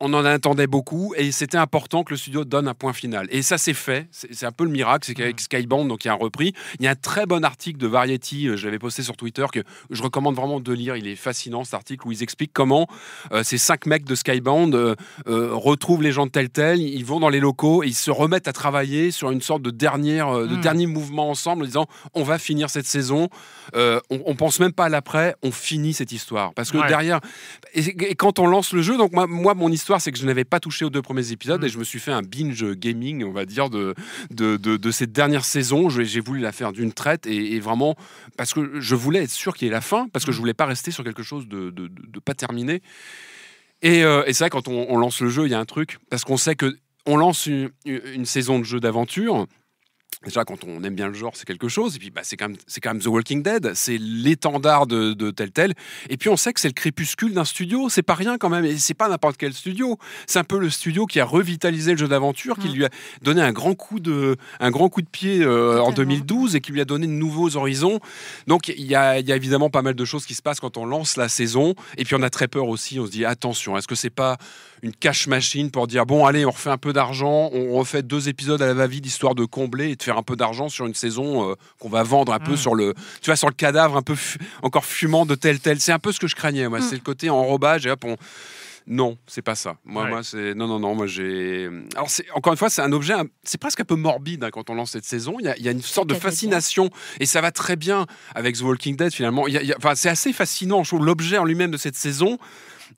on en attendait beaucoup et c'était important que le studio donne un point final. Et ça, s'est fait. C'est un peu le miracle. C'est qu'avec Skybound, donc il y a un repris. Il y a un très bon article de Variety, euh, je l'avais posté sur Twitter, que je recommande vraiment de lire. Il est fascinant cet article où ils expliquent comment euh, ces cinq mecs de Skybound euh, retrouvent les gens de tel tel. Ils vont dans les locaux et ils se remettent à travailler sur une sorte de, dernière, de mm. dernier mouvement ensemble en disant on va finir cette saison. On, on, pense même pas à l'après, on finit cette histoire. Parce que derrière. Et, quand on lance le jeu, donc moi mon histoire, c'est que je n'avais pas touché aux deux premiers épisodes et mm. je me suis fait un binge gaming, on va dire, de, de, cette dernière saison. J'ai voulu la faire d'une traite et, vraiment parce que je voulais être sûr qu'il y ait la fin, parce que mm. je voulais pas rester sur quelque chose de, de, pas terminé. Euh, et, c'est vrai, quand on, lance le jeu, il y a un truc, parce qu'on sait que on lance une saison de jeu d'aventure Déjà, quand on aime bien le genre, c'est quelque chose. Et puis, bah, c'est quand, même, quand même The Walking Dead. C'est l'étendard de, de, tel tel. Et puis, on sait que c'est le crépuscule d'un studio. C'est pas rien quand même. Et c'est pas n'importe quel studio. C'est un peu le studio qui a revitalisé le jeu d'aventure, qui mm. lui a donné un grand coup de, un grand coup de pied euh, en 2012 et qui lui a donné de nouveaux horizons. Donc, il y a, y a, évidemment pas mal de choses qui se passent quand on lance la saison. Et puis, on a très peur aussi. On se dit, attention, est-ce que c'est pas une cash machine pour dire bon allez on refait un peu d'argent, on refait deux épisodes à la va-vite histoire de combler et de faire un peu d'argent sur une saison euh, qu'on va vendre un peu mm. sur le tu vois sur le cadavre un peu encore fumant de tel tel. C'est un peu ce que je craignais moi, mm. c'est le côté enrobage et hop on non, c'est pas ça. Moi, moi c'est non, non, non. Moi, j'ai. Alors, c'est encore une fois, c'est un objet. C'est presque un peu morbide hein, quand on lance cette saison. Il y a, une sorte de hein. fascination et ça va très bien avec The Walking Dead finalement. c'est assez fascinant. trouve l'objet en lui-même de cette saison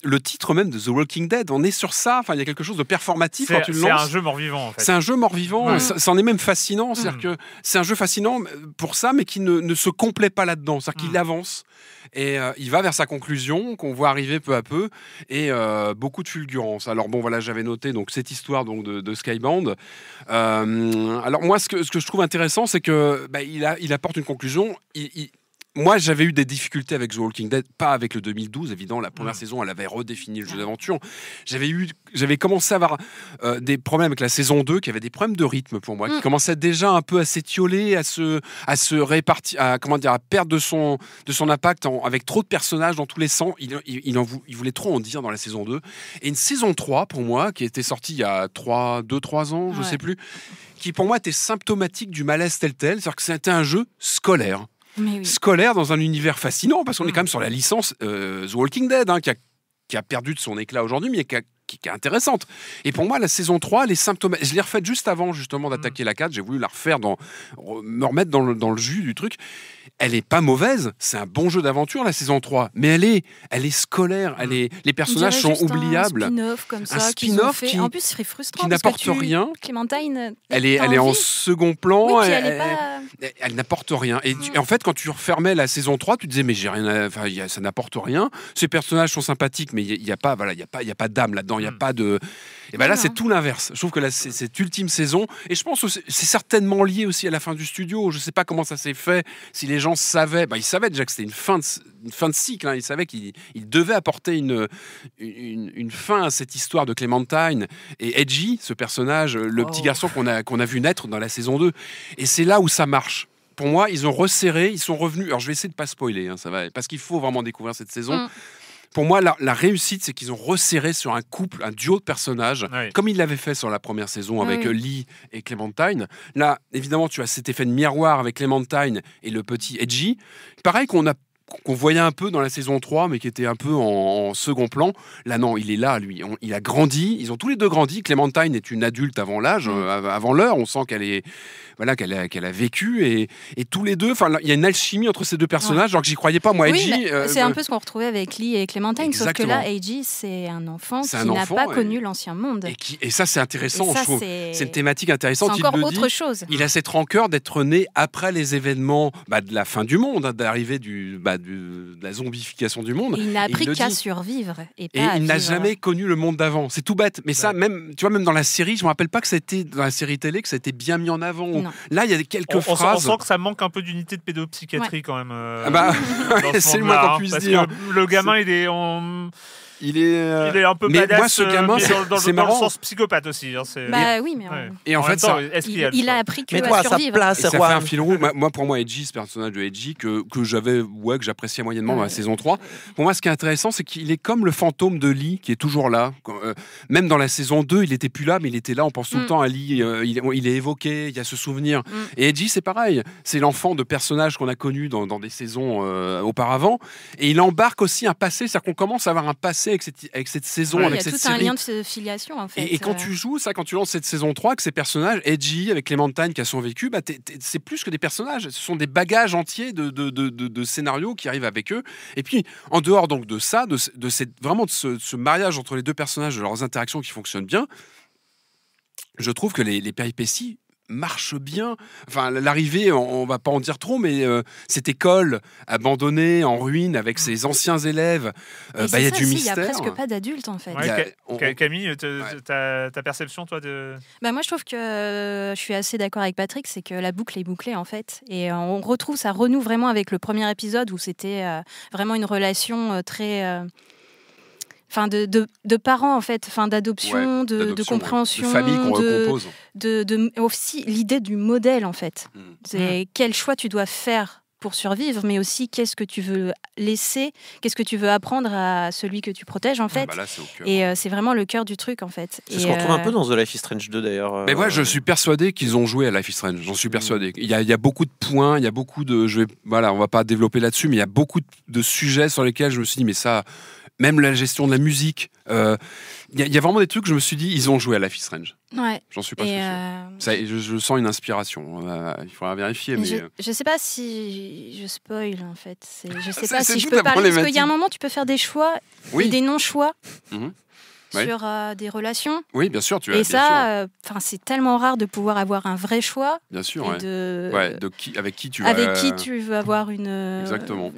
le titre même de The Walking Dead, on est sur ça. Enfin, il y a quelque chose de performatif quand tu le lances. C'est un jeu mort-vivant. En fait. C'est un jeu mort-vivant. C'en est même fascinant. C'est-à-dire mm. que c'est un jeu fascinant euh, pour ça, mais qui ne, se complète pas là-dedans. C'est-à-dire qu'il mm. avance et euh, il va vers sa conclusion qu'on voit arriver peu à peu et euh, beaucoup de fulgurance. Alors bon, voilà, j'avais noté donc cette histoire donc de, de Skyband. alors moi, ce que, ce que, je trouve intéressant, c'est que bah, il, a, il apporte une conclusion. il moi, j'avais eu des difficultés avec The Walking Dead, pas avec le 2012, évidemment. La première mm. saison, elle avait redéfini le jeu d'aventure. J'avais eu, j'avais commencé à avoir euh, des problèmes avec la saison 2, qui avait des problèmes de rythme pour moi, qui mm. commençait déjà un peu à s'étioler, à se, à se répartir, à comment dire, à perdre de son, de son impact avec trop de personnages dans tous les sens. Il, en voulait trop en dire dans la saison 2. Et une saison 3, pour moi, qui était sortie il y a 3, 2, 3 ans, je ne sais plus, qui pour moi était symptomatique du malaise tel tel. C'est-à-dire que c'était un jeu scolaire scolaire dans un univers fascinant, parce qu'on est mm. quand même sur la licence euh, The Walking Dead, hein, qui, a, perdu de son éclat aujourd'hui, mais qui, est intéressante. Et pour moi, la saison 3, les symptômes. Je l'ai refaite juste avant, justement, d'attaquer mm. la 4. J'ai voulu la refaire, dans, me remettre dans le, dans le jus du truc elle est pas mauvaise, c'est un bon jeu d'aventure la saison 3, mais elle est elle est scolaire, elle mm. est les personnages sont oubliables. Un spin-off qui en qui n'apporte rien. Clémentine elle est elle est en second plan, elle, n'apporte rien et, mm. en fait quand tu refermais la saison 3, tu disais mais j'ai rien ça n'apporte rien. Ces personnages sont sympathiques mais il n'y a, pas voilà, il y a pas il y a pas d'âme là-dedans, il y a mm. pas de et ben là c'est tout l'inverse. Je trouve que cette ultime saison et je pense c'est certainement lié aussi à la fin du studio, je sais pas comment ça s'est fait, les les gens savaient, bah, ils savaient déjà que c'était une fin de, cycle, hein. ils savaient qu'ils devaient apporter une, fin à cette histoire de Clémentine et Edgy, ce personnage, le petit oh. garçon qu'on a, qu'on a vu naître dans la saison 2. Et c'est là où ça marche pour moi, ils ont resserré, ils sont revenus. Alors, je vais essayer de pas spoiler, hein, ça va, parce qu'il faut vraiment découvrir cette saison. Mm pour moi, la, réussite, c'est qu'ils ont resserré sur un couple, un duo de personnages, comme ils l'avaient fait sur la première saison avec Lee et Clementine. Là, évidemment, tu as cet effet de miroir avec Clementine et le petit Edgy. Pareil qu'on a qu'on voyait un peu dans la saison 3, mais qui était un peu en, second plan. Là, non, il est là, lui. il a grandi. Ils ont tous les deux grandi. Clémentine est une adulte avant l'âge, mm. euh, avant l'heure. On sent qu'elle est, voilà, qu'elle a, qu'elle a vécu. Et, et tous les deux, enfin, il y a une alchimie entre ces deux personnages, alors que j'y croyais pas, moi, oui, euh, c'est un bah peu ce qu'on retrouvait avec Lee et Clémentine, sauf que là, Eiji, c'est un enfant qui n'a pas connu l'ancien monde. Et, ça, c'est intéressant, C'est une thématique intéressante. C'est encore autre chose. Il a cette rancœur d'être né après les événements bah, de la fin du monde, hein, d'arriver du. Bah, de la zombification du monde. Il n'a appris qu'à survivre. Et, il n'a jamais connu le monde d'avant. C'est tout bête. Mais ça, même, tu vois, même dans la série, je ne me rappelle pas que c'était dans la série télé que ça a été bien mis en avant. Là, il y a quelques phrases. On sent que ça manque un peu d'unité de pédopsychiatrie quand même. Euh, ah bah, [laughs] c'est le moins qu'on hein, puisse dire. le gamin, il est. en... Euh, il est, un peu mais badass, euh, moi, c'est dans, le sens psychopathe aussi. Hein, bah oui, mais. Et en, fait, il, a appris que. Mais toi, ça fait un fil rouge. moi, pour moi, Edgy, ce personnage de Edgy, que, que j'avais, ouais, que j'appréciais moyennement dans la saison 3. Pour moi, ce qui est intéressant, c'est qu'il est comme le fantôme de Lee, qui est toujours là. Euh, même dans la saison 2, il n'était plus là, mais il était là. On pense tout le mm. temps à Lee. Il est évoqué, il y a ce souvenir. Mm. Et Edgy, c'est pareil. C'est l'enfant de personnages qu'on a connus dans, des saisons auparavant. Et il embarque aussi un passé, c'est-à-dire qu'on commence à avoir un passé avec cette, saison, avec Il y a tout un lien de filiation en fait. Et, quand euh. tu joues ça, quand tu lances cette saison 3, que ces personnages, Edgy avec Clémentine qui a son vécu, bah, c'est plus que des personnages, ce sont des bagages entiers de, scénarios qui arrivent avec eux. Et puis en dehors donc de ça, de, vraiment de ce, mariage entre les deux personnages, de leurs interactions qui fonctionnent bien, je trouve que les, les péripéties marche bien. Enfin, l'arrivée, on, va pas en dire trop, mais euh, cette école abandonnée, en ruine, avec ses anciens élèves, euh, bah, il y a du mystère. Il n'y a presque pas d'adultes, en fait. Camille, ta, perception, toi de... bah, Moi, je trouve que je suis assez d'accord avec Patrick, c'est que la boucle est bouclée, en fait. Et euh, on retrouve, ça renoue vraiment avec le premier épisode où c'était vraiment une relation très enfin de, de, parents en fait, enfin d'adoption, de, compréhension, de famille qu'on recompose. De, aussi l'idée du modèle en fait. Mm. C'est mm. quel choix tu dois faire pour survivre, mais aussi qu'est-ce que tu veux laisser, qu'est-ce que tu veux apprendre à celui que tu protèges en ah, fait. Bah et euh, c'est vraiment le cœur du truc en fait. C'est ce qu'on retrouve un euh, peu dans The Life is Strange 2 d'ailleurs. Euh. Mais moi je suis persuadé qu'ils ont joué à Life is Strange, j'en suis mm. persuadé. Il y, a, il y, beaucoup de points, il y a beaucoup de... Je voilà, on va pas développer là-dessus, mais il y a beaucoup de sujets sur lesquels je me suis dit mais ça même la gestion de la musique. Euh, il y, a vraiment des trucs je me suis dit, ils ont joué à la is Strange. Ouais. J'en suis pas sûr. Euh, je, sens une inspiration. Euh, il faudra vérifier. Mais je, ne sais pas si je spoil en fait. Je [laughs] sais pas si je peux parler. Parce qu'il y a un moment, tu peux faire des choix ou et des non-choix. Mhm sur euh, des relations. Oui, bien sûr, tu as. Et ça, euh, enfin, c'est tellement rare de pouvoir avoir un vrai choix. Bien sûr. oui. De, avec qui tu Avec qui euh, tu veux avoir une.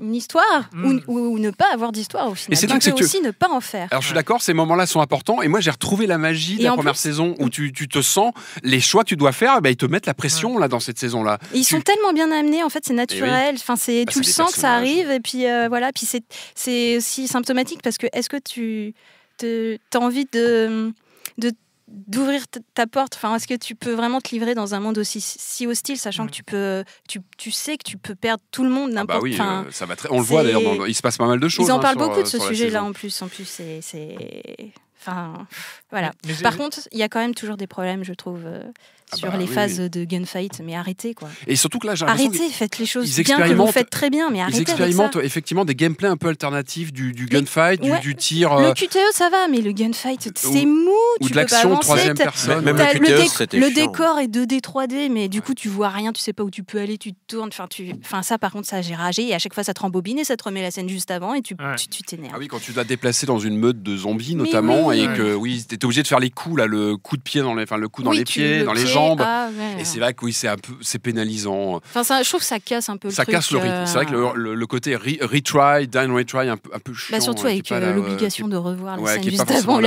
Une histoire mm. ou, ne pas avoir d'histoire au final. Et c'est aussi ne pas en faire. Alors je suis d'accord, ces moments-là sont importants. Et moi, j'ai retrouvé la magie de la première saison où tu, tu, te sens les choix que tu dois faire. Bah, ils te mettent la pression là dans cette saison-là. Ils sont tellement bien amenés. En fait, c'est eh naturel. Enfin, c'est bah, tu le sens que ça arrive. Et puis voilà. Puis c'est aussi symptomatique parce que est-ce que tu tu as envie de, de d'ouvrir ta porte enfin est-ce que tu peux vraiment te livrer dans un monde aussi si hostile sachant que tu peux tu, tu sais que tu peux perdre tout le monde ah bah n'importe ah oui, euh, ça va très... on le voit d'ailleurs il se passe pas mal de choses ils en hein, parlent beaucoup de ce sujet là en plus en plus c'est enfin voilà par contre il y a quand même toujours des problèmes je trouve euh, ah sur bah les phases de gunfight. Mais arrêtez, quoi. Et surtout que là, j'ai Arrêtez, faites les choses bien que vous faites très bien, mais arrêtez. Ils expérimentent effectivement des gameplays un peu alternatifs du, du gunfight, du, tir. Euh, le QTE, ça va, mais le gunfight, c'est mou. Ou tu de l'action troisième personne. Même le, QTE, décor est 2D, 3D, mais du coup, tu vois rien, tu sais pas où tu peux aller, tu te tournes. Enfin, tu... enfin ça, par contre, ça, j'ai ragé. Et à chaque fois, ça te rembobine et ça te remet la scène juste avant et tu t'énerves. Tu, ah oui, quand tu dois déplacer dans une meute de zombies, notamment, et que oui, t'es obligé de faire les coups, là, le coup de pied dans les, enfin, le coup dans les pieds, dans les ah, Et c'est vrai que oui, c'est un peu, c'est pénalisant. Enfin, je trouve que ça casse un peu le truc. casse le rythme. Euh, c'est vrai que le, côté retry, dine retry, un peu, un peu chiant. Bah, surtout euh, avec euh, l'obligation de revoir les ouais, juste avant,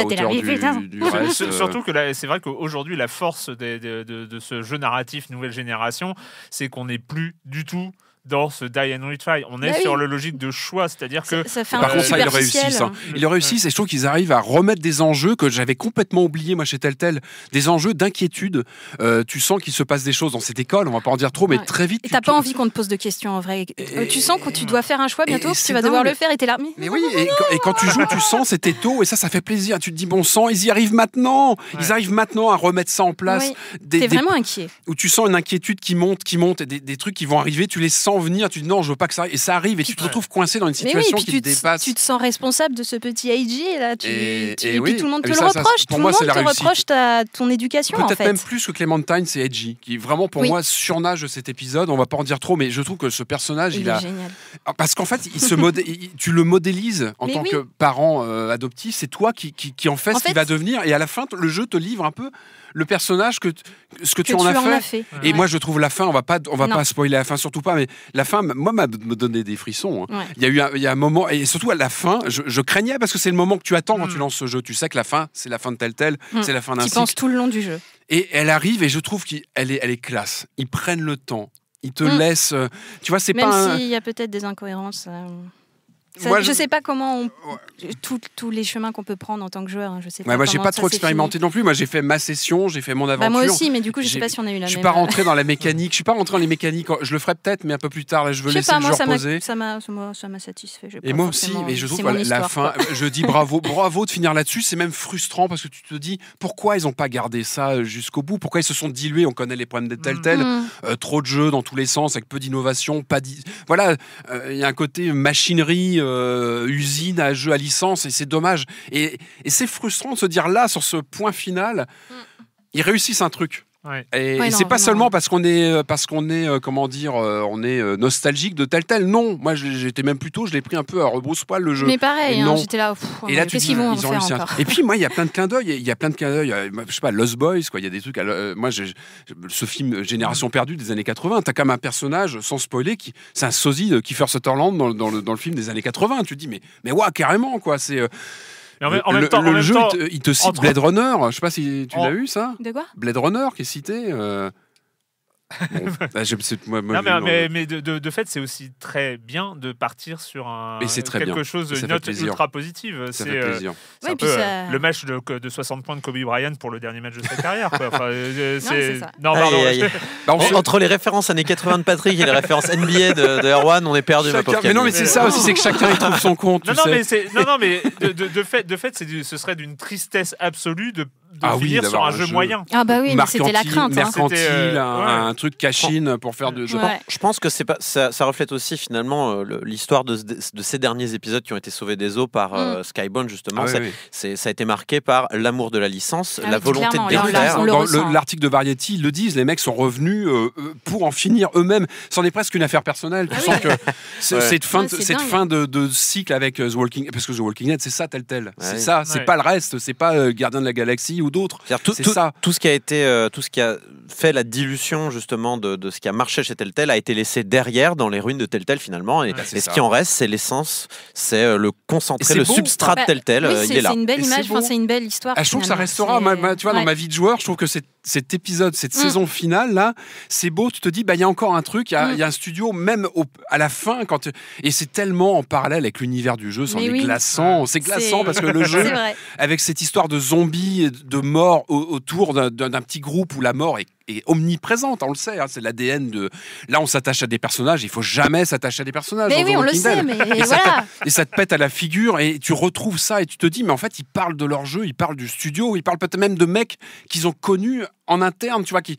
Surtout que c'est vrai qu'aujourd'hui, la force de ce jeu narratif nouvelle génération, c'est qu'on n'est plus du tout dans ce Die and Retry. On est bah sur le logique de choix, c'est-à-dire que. par contre, ça, ils réussissent. Hein. hein. Ils réussissent et je trouve qu'ils arrivent à remettre des enjeux que j'avais complètement oubliés, moi, chez tel, Des enjeux d'inquiétude. Euh, tu sens qu'il se passe des choses dans cette école, on va pas en dire trop, mais très vite. Et t'as pas envie qu'on te pose de questions en vrai. Euh, tu sens que tu dois faire un choix bientôt, que tu vas devoir le faire et t'es là. Mais, oui, et, quand tu joues, tu sens, c'était tôt et ça, ça fait plaisir. Tu te dis, bon sang, ils y arrivent maintenant. Ils arrivent maintenant à remettre ça en place. T'es vraiment des... inquiet. Où tu sens une inquiétude qui monte, qui monte, et des trucs qui vont arriver, tu les sens venir, tu dis non, je veux pas que ça arrive, et ça arrive, et tu te retrouves coincé dans une situation qui tu te dépasse. Tu te sens responsable de ce petit IG, là, tu, et, tout le monde ah te le reproche, pour tout le monde te reproche ta, ton éducation. Peut-être même plus que Clémentine, c'est Edgy qui vraiment pour moi surnage cet épisode, on va pas en dire trop, mais je trouve que ce personnage, il, a. Génial. Ah, parce qu'en fait, il se tu le modélises en tant que parent euh, adoptif, c'est toi qui, qui, en fait ce qu'il va devenir, et à la fin, le jeu te livre un peu le personnage que ce que, tu, en, as, fait. Et moi, je trouve la fin, on va pas, on va pas spoiler la fin, surtout pas, mais la fin, moi, m'a donné des frissons. Hein. Il, y a eu un, un moment, et surtout à la fin, je, craignais parce que c'est le moment que tu attends quand tu mm. lances ce jeu. Tu sais que la fin, c'est la fin de tel tel, mm. c'est la fin d'un cycle. Tu penses tout le long du jeu. Et elle arrive et je trouve qu'elle est, elle est classe. Ils prennent le temps. Ils te mm. laissent. Euh, tu vois, c'est pas. Même s'il y a peut-être des incohérences. Euh, moi, je ne sais pas comment on... tous les chemins qu'on peut prendre en tant que joueur. Hein, je sais pas moi, j'ai pas trop expérimenté non plus. Moi, j'ai fait ma session, j'ai fait mon bah, aventure. moi aussi, mais du coup, je sais pas si on a eu la même. Je suis pas euh, rentré dans la [laughs] mécanique. Je suis pas rentré dans les mécaniques. Oh, je le ferai peut-être, mais un peu plus tard. Là, je veux laisser pas, le jeu Ça m'a, ça m'a satisfait. Et moi aussi, mais je trouve la fin. Je dis bravo, bravo de finir là-dessus. C'est même frustrant parce que tu te dis pourquoi ils ont pas gardé ça euh, jusqu'au bout. Pourquoi ils se sont dilués. On connaît les problèmes de tel tel. Mm-hmm. Euh, trop de jeux dans tous les sens avec peu d'innovation. Pas voilà, il y a un côté machinerie euh, usine à jeu à licence, et c'est dommage. Et, c'est frustrant de se dire là, sur ce point final, mm. ils réussissent un truc. Et, c'est pas seulement parce qu'on est, euh, parce qu'on est, euh, comment dire, euh, on est nostalgique de tel tel. Non, moi j'étais même plutôt, je l'ai pris un peu à rebrousse-poil le jeu. Mais pareil, hein, j'étais là. et Et puis moi, il y a plein de clins d'œil. Il y a plein de clins d'œil. Je sais pas, Lost Boys, quoi. Il y a des trucs. moi, ce film Génération mm. perdue des années 80. T'as même un personnage, sans spoiler, qui c'est un sosie de Kiefer Sutherland dans, dans, le, dans, le, film des années 80. Tu te dis, mais mais ouais, carrément, quoi. C'est le, jeu, il te, cite Blade Runner. Je sais pas si tu l'as eu ça. De quoi Blade Runner qui est cité. Euh, [laughs] Ah, moi, mais, mais, de, fait, c'est aussi très bien de partir sur un, quelque chose, une note ultra positive. C'est euh, euh, le match de, de, 60 points de Kobe Bryant pour le dernier match de sa carrière. Entre les références années 80 de Patrick et les références NBA de, Erwan, on est perdu. mais non, mais c'est ça aussi, c'est que chacun y trouve son compte. Non, non, Mais de, fait, de fait ce serait d'une tristesse absolue de ah de finir oui, sur un, jeu, moyen. Ah bah oui, mais c'était la crainte. Hein. Mercantile, euh, un, un, truc cachine pour faire de. Je, pense, je pense que c'est pas, ça, reflète aussi finalement euh, l'histoire de, de, ces derniers épisodes qui ont été sauvés des eaux par skybone euh, mm. Skybound justement. Ah c'est, ça a été marqué par l'amour de la licence, ah la volonté de défaire. Dans l'article de Variety, ils le disent, les mecs sont revenus pour en finir eux-mêmes. C'en est presque une affaire personnelle. Tu sens que [laughs] cette fin, cette fin de, cycle avec The Walking, parce que The Walking Dead, c'est ça tel tel. C'est ça, c'est pas le reste, c'est pas Gardien de la Galaxie ou d'autres. Tout, tout ce qui a été, euh, tout ce qui a fait la dilution justement de, ce qui a marché chez Tel a été laissé derrière dans les ruines de Tel finalement. Et, ce qui en reste, c'est l'essence, c'est euh, le concentré, le substrat de bah, euh, là. C'est une belle image, c'est une belle histoire. Ah, je trouve que ça restera, tu vois, dans ma vie de joueur, je trouve que c'est cet épisode, cette mm. saison finale là, c'est beau. Tu te dis bah il y a encore un truc, il y, a mm. un studio même à la fin quand et c'est tellement en parallèle avec l'univers du jeu, ah, c'est glaçant. C'est glaçant parce que le [laughs] jeu avec cette histoire de zombies, et de mort autour d'un petit groupe où la mort est et omniprésente, on le sait, hein, c'est l'ADN de. Là, on s'attache à des personnages, il faut jamais s'attacher à des personnages. Mais oui, on le sait, mais et ça te pète à la figure, et tu retrouves ça, et tu te dis, mais en fait, ils parlent de leur jeu, ils parlent du studio, ils parlent peut-être même de mecs qu'ils ont connus en interne, tu vois, qui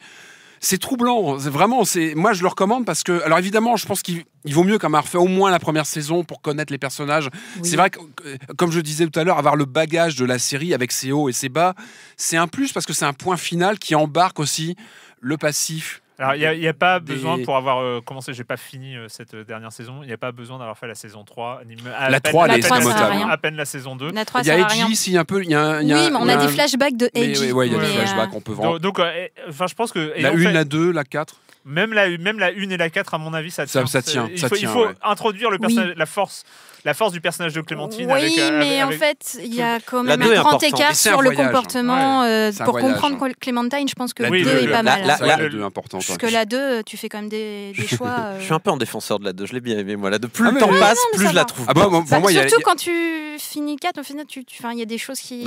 c'est troublant. Vraiment, c'est moi je le recommande parce que alors évidemment, je pense qu'il vaut mieux qu'on a fait au moins la première saison pour connaître les personnages. C'est vrai que euh, comme je disais tout à l'heure, avoir le bagage de la série avec ses hauts et ses bas, c'est un plus parce que c'est un point final qui embarque aussi le passif alors, il n'y a, pas besoin, pour avoir euh, commencé, j'ai pas fini euh, cette euh, dernière saison, il n'y a pas besoin d'avoir fait la saison 3. Ni, à la 3, elle est inmotable. À, peine la saison 2. La 3, il y a Edgy, si, un peu. Il y a, oui, mais on a, des flashbacks de Edgy. Oui, il y a des flashbacks, on peut voir. Donc, je pense que. La 1, la 2, la 4 même la, même la 1 et la 4, à mon avis, ça tient. Ça, tient. Il, faut, il faut introduire le la force la force du personnage de Clémentine. Oui, euh, mais en fait, il y a quand même un grand écart sur le comportement. Euh, pour comprendre Clémentine, je pense que la 2 est pas mal. La, hein. la, 2 importante. Parce que la 2, tu fais quand même des, [laughs] choix. Euh. je suis un peu en défenseur de la 2, je l'ai bien aimé, moi. La 2, plus ah, le temps passe, plus je la trouve. surtout quand tu finis 4, au final, il y a des choses qui.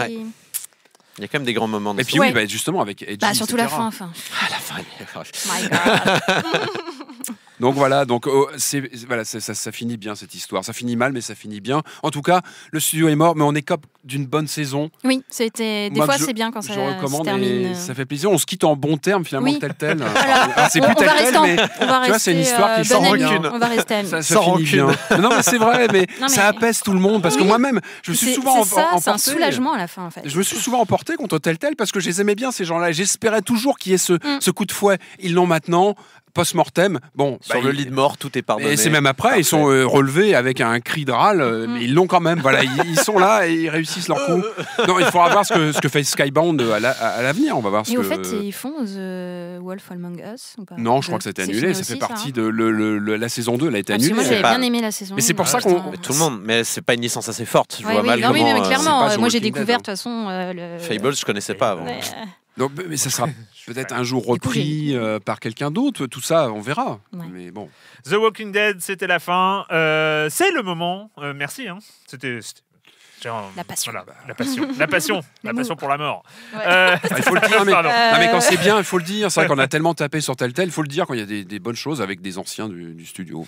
Il y a quand même des grands moments. Et puis oui, bah, justement, avec Edgy, bah, Surtout la fin. Ah, la fin, My God [laughs] Donc voilà, donc oh, c'est, voilà, ça, finit bien cette histoire. Ça finit mal, mais ça finit bien. En tout cas, le studio est mort, mais on est cop d'une bonne saison. Oui, c'était des fois c'est bien quand ça. se euh. ça fait plaisir. On se quitte en bon terme finalement, tel tel. c'est plus mais tu vois, c'est une histoire euh, qui sans On va rester Ça, sans non, mais c'est vrai, mais, ça apaise tout le monde parce que moi-même, je me suis souvent emporté. C'est un soulagement à la fin en fait. Je me suis souvent emporté contre tel tel parce que je les aimais bien ces gens-là. J'espérais toujours qu'il y ait mm. ce coup de fouet. Ils l'ont maintenant post-mortem, bon. Bah, sur le lit de mort, tout est pardonné. Et c'est même après, ils sont euh, relevés avec un cri de râle, euh, mm-hmm. mais ils l'ont quand même. Voilà, ils, sont là et ils réussissent leur coup. [laughs] non, il faudra voir ce que, ce que fait Skybound euh, à l'avenir. on va voir ce et au fait, ils font The Wolf Among Us Non, je crois que c'était annulé. Ça fait partie hein de la saison 2, elle a été annulée. Moi, j'avais bien aimé la saison 2. Mais c'est pour ça ah, qu'on. Tout le monde, mais c'est pas une licence assez forte. Je vois mal non, mais clairement, moi j'ai découvert de toute hein. façon. Fables, je connaissais pas avant. Donc, mais ça sera peut-être un jour repris euh, par quelqu'un d'autre. Tout ça, on verra. Mais bon. The Walking Dead, c'était la fin. Euh, c'est le moment. Euh, merci. Hein. C'était la passion. la passion. [laughs] La passion. la passion pour la mort. [laughs] Ah, il faut le dire, mais, mais quand c'est bien, il faut le dire. C'est vrai qu'on a tellement tapé sur tel tel, il faut le dire quand il y a des, bonnes choses avec des anciens du, studio.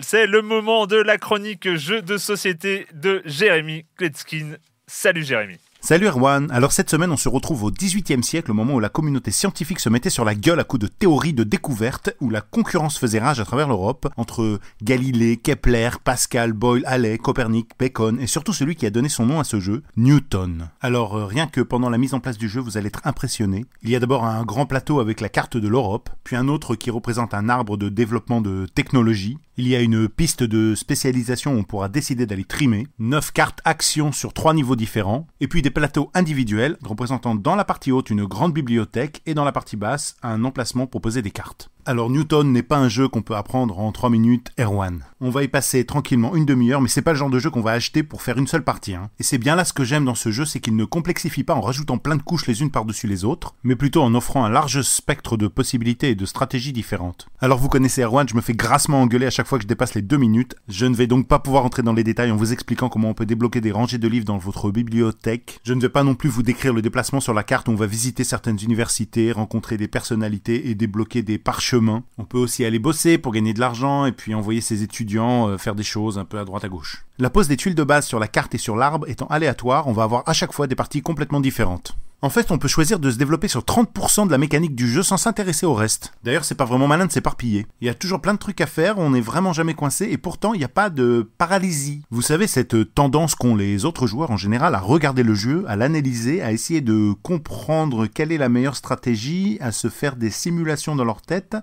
C'est le moment de la chronique jeu de société de Jérémy Kletskin. Salut Jérémy. Salut Erwan, alors cette semaine on se retrouve au XVIIIe siècle au moment où la communauté scientifique se mettait sur la gueule à coups de théories de découverte où la concurrence faisait rage à travers l'Europe entre Galilée, Kepler, Pascal, Boyle, Halley, Copernic, Bacon et surtout celui qui a donné son nom à ce jeu, Newton. Alors euh, rien que pendant la mise en place du jeu vous allez être impressionné. Il y a d'abord un grand plateau avec la carte de l'Europe, puis un autre qui représente un arbre de développement de technologie. Il y a une piste de spécialisation où on pourra décider d'aller trimer, 9 cartes actions sur 3 niveaux différents, et puis des des plateaux individuels représentant dans la partie haute une grande bibliothèque et dans la partie basse un emplacement proposé des cartes. Alors Newton n'est pas un jeu qu'on peut apprendre en 3 minutes Erwan. On va y passer tranquillement une demi-heure, mais c'est pas le genre de jeu qu'on va acheter pour faire une seule partie. Hein. Et c'est bien là ce que j'aime dans ce jeu, c'est qu'il ne complexifie pas en rajoutant plein de couches les unes par-dessus les autres, mais plutôt en offrant un large spectre de possibilités et de stratégies différentes. Alors vous connaissez Erwan, je me fais grassement engueuler à chaque fois que je dépasse les 2 minutes. Je ne vais donc pas pouvoir entrer dans les détails en vous expliquant comment on peut débloquer des rangées de livres dans votre bibliothèque. Je ne vais pas non plus vous décrire le déplacement sur la carte où on va visiter certaines universités, rencontrer des personnalités et débloquer des parchemins on peut aussi aller bosser pour gagner de l'argent et puis envoyer ses étudiants euh, faire des choses un peu à droite à gauche. La pose des tuiles de base sur la carte et sur l'arbre étant aléatoire, on va avoir à chaque fois des parties complètement différentes. En fait, on peut choisir de se développer sur 30% de la mécanique du jeu sans s'intéresser au reste. D'ailleurs, c'est pas vraiment malin de s'éparpiller. Il y a toujours plein de trucs à faire, on n'est vraiment jamais coincé et pourtant, il n'y a pas de paralysie. Vous savez, cette tendance qu'ont les autres joueurs en général à regarder le jeu, à l'analyser, à essayer de comprendre quelle est la meilleure stratégie, à se faire des simulations dans leur tête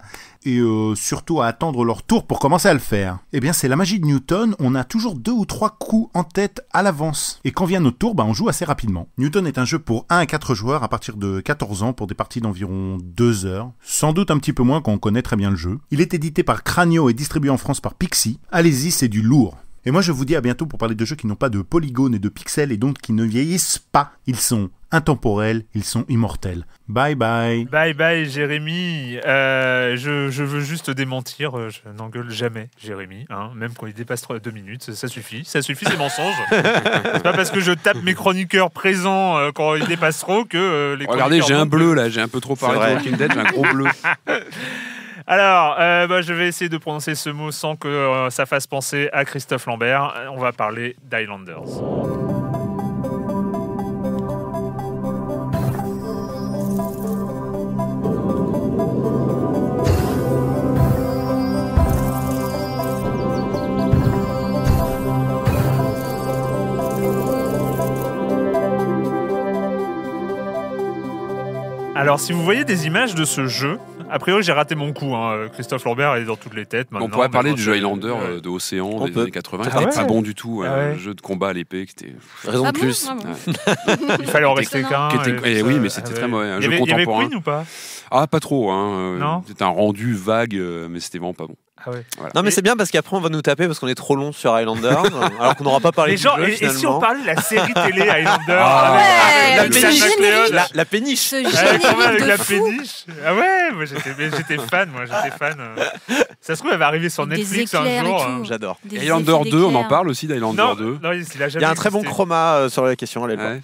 et euh, surtout à attendre leur tour pour commencer à le faire. Eh bien, c'est la magie de Newton, on a toujours deux ou trois coups en tête à l'avance. Et quand vient notre tour, bah, on joue assez rapidement. Newton est un jeu pour 1 à 4 joueurs à partir de 14 ans pour des parties d'environ 2 heures, sans doute un petit peu moins quand on connaît très bien le jeu. Il est édité par Cranio et distribué en France par Pixie. Allez-y, c'est du lourd. Et moi je vous dis à bientôt pour parler de jeux qui n'ont pas de polygones et de pixels et donc qui ne vieillissent pas. Ils sont intemporels, ils sont immortels. Bye bye. Bye bye Jérémy. Euh, je, veux juste démentir, euh, je n'engueule jamais Jérémy, hein, même quand il dépasse deux 2 minutes, ça suffit, ça suffit c'est mensonges. [laughs] c'est pas parce que je tape mes chroniqueurs présents euh, quand ils dépassent trop que les... Oh, regardez, j'ai un bleu là, j'ai un peu trop parlé de Walking Dead, j'ai un gros bleu. [laughs] Alors, bah, je vais essayer de prononcer ce mot sans que ça fasse penser à Christophe Lambert. On va parler d'Highlanders. Alors, si vous voyez des images de ce jeu, a priori, j'ai raté mon coup. Hein. Christophe Lambert est dans toutes les têtes. Maintenant, on pourrait parler du jeu Highlander euh, de Océan des années 80, ah qui pas bon du tout. Ah un euh, jeu de combat à l'épée qui était. Raison de ah plus. [laughs] Il fallait en rester qu'un. Et eh oui, mais c'était très mauvais. Un hein, jeu contemporain. Il y avait Queen ou pas Ah, pas trop. Hein. Euh, c'était un rendu vague, mais c'était vraiment pas bon. Ah ouais. Non mais c'est bien parce qu'après on va nous taper parce qu'on est trop long sur Highlander [laughs] alors qu'on n'aura pas parlé Les du jeu, et, et, si on parlait de la série télé [laughs] Highlander ah euh, la, péniche, la, péniche ah ouais moi j'étais fan moi j'étais fan euh. ça se trouve elle va arriver sur Netflix un jour euh. j'adore Highlander 2 on en parle aussi d'Highlander 2 il, y a un très bon chroma sur la question allez ouais.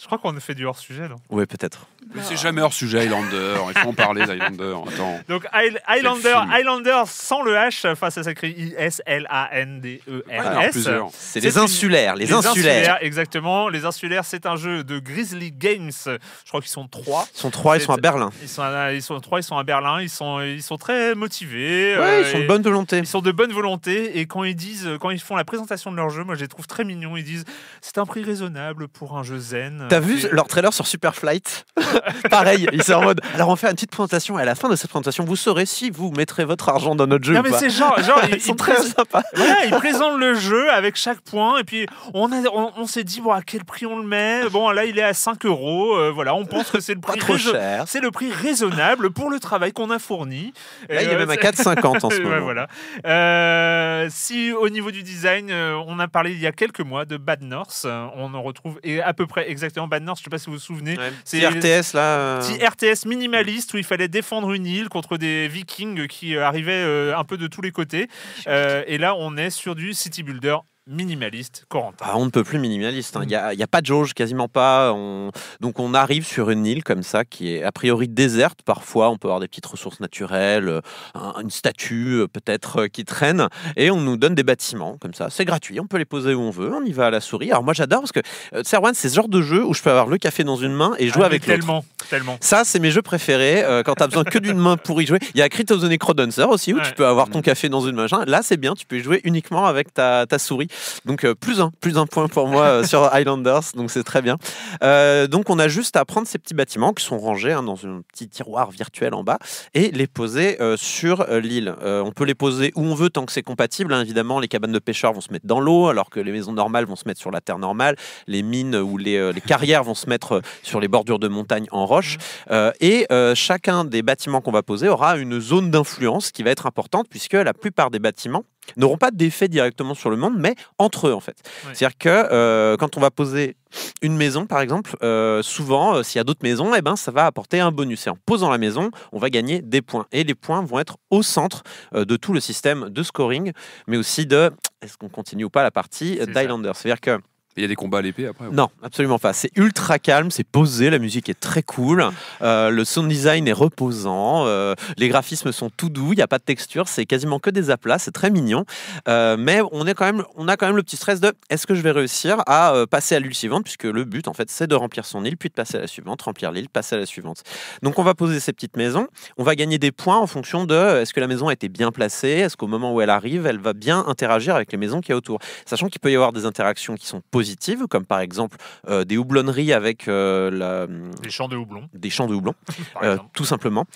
Je crois qu'on a fait du hors sujet non Oui peut-être mais c'est jamais hors sujet, Highlander. Il faut en parler, Highlander. Attends. Donc, Highlander, sans le H, face à ça s'écrit I-S-L-A-N-D-E-R-S. C'est les insulaires, les, insulaires. Exactement. Les Insulaires, c'est un jeu de Grizzly Games. Je crois qu'ils sont trois. Ils sont trois, ils sont à Berlin. Ils sont, ils sont trois, ils sont à Berlin, ils sont, ils sont très motivés. ils euh, sont de bonne volonté. Ils sont de bonne volonté et quand ils disent, quand ils font la présentation de leur jeu, moi je les trouve très mignons. Ils disent c'est un prix raisonnable pour un jeu zen. T'as vu leur trailer sur Superflight [laughs] Pareil, il s'est en mode. Alors on fait une petite présentation et à la fin de cette présentation, vous saurez si vous mettrez votre argent dans notre jeu. Non, mais c'est genre, genre [laughs] ils, sont très sympas. ils [laughs] présentent le jeu avec chaque point et puis on, a, on, s'est dit, bon, à quel prix on le met Bon, là, il est à 5 euros. Euh, voilà, on pense que c'est le prix. trop cher. C'est le prix raisonnable pour le travail qu'on a fourni. Là, il est euh, même à 4,50 en ce moment. voilà. Euh, si au niveau du design, on a parlé il y a quelques mois de Bad North, on en retrouve et à peu près exactement Bad North. Je sais pas si vous vous souvenez. c'est RTS euh. Petit RTS minimaliste où il fallait défendre une île contre des Vikings qui euh, arrivaient euh, un peu de tous les côtés. et là, on est sur du city builder minimaliste, Corentin. Ah, on ne peut plus minimaliste. Hein. Mm. Il y n'y a, pas de jauge, quasiment pas. Donc on arrive sur une île comme ça qui est a priori déserte. Parfois, on peut avoir des petites ressources naturelles, euh, une statue euh, peut-être euh, qui traîne, et on nous donne des bâtiments comme ça. C'est gratuit, on peut les poser où on veut. On y va à la souris. Alors moi, j'adore parce que Serwan, c'est ce genre de jeu où je peux avoir le café dans une main et jouer ah avec l'autre. Tellement, tellement. Ça, c'est mes jeux préférés. quand tu as besoin que d'une main pour y jouer. Il y a Crypto et the aussi où tu peux avoir ton mm. café dans une main. Là, c'est bien, tu peux jouer uniquement avec ta souris. Donc euh, plus un, plus un point pour moi euh, sur Highlanders, donc c'est très bien. Euh, donc on a juste à prendre ces petits bâtiments qui sont rangés hein, dans un petit tiroir virtuel en bas et les poser sur l'île. on peut les poser où on veut tant que c'est compatible. Hein. évidemment, les cabanes de pêcheurs vont se mettre dans l'eau alors que les maisons normales vont se mettre sur la terre normale, les mines ou les, carrières vont se mettre sur les bordures de montagne en roche. et chacun des bâtiments qu'on va poser aura une zone d'influence qui va être importante puisque la plupart des bâtiments n'auront pas d'effet directement sur le monde, mais entre eux, en fait. C'est-à-dire que euh, quand on va poser une maison, par exemple, euh, souvent, euh, s'il y a d'autres maisons, et eh ben, ça va apporter un bonus. Et en posant la maison, on va gagner des points. Et les points vont être au centre de tout le système de scoring, mais aussi de est-ce qu'on continue ou pas la partie d'Highlander. C'est-à-dire que il y a des combats à l'épée après Non, absolument pas. C'est ultra calme, c'est posé, la musique est très cool, euh, le sound design est reposant, euh, les graphismes sont tout doux, il n'y a pas de texture, c'est quasiment que des aplats, c'est très mignon. Euh, mais on, a quand même le petit stress de est-ce que je vais réussir à passer à l'île suivante, puisque le but en fait c'est de remplir son île, puis de passer à la suivante, remplir l'île, passer à la suivante. Donc on va poser ces petites maisons, on va gagner des points en fonction de est-ce que la maison a été bien placée, est-ce qu'au moment où elle arrive, elle va bien interagir avec les maisons qui y autour. Sachant qu'il peut y avoir des interactions qui sont positives comme par exemple euh, des houblonneries avec euh, hum, des champs de houblon, des champs de houblon, [laughs] euh, tout simplement,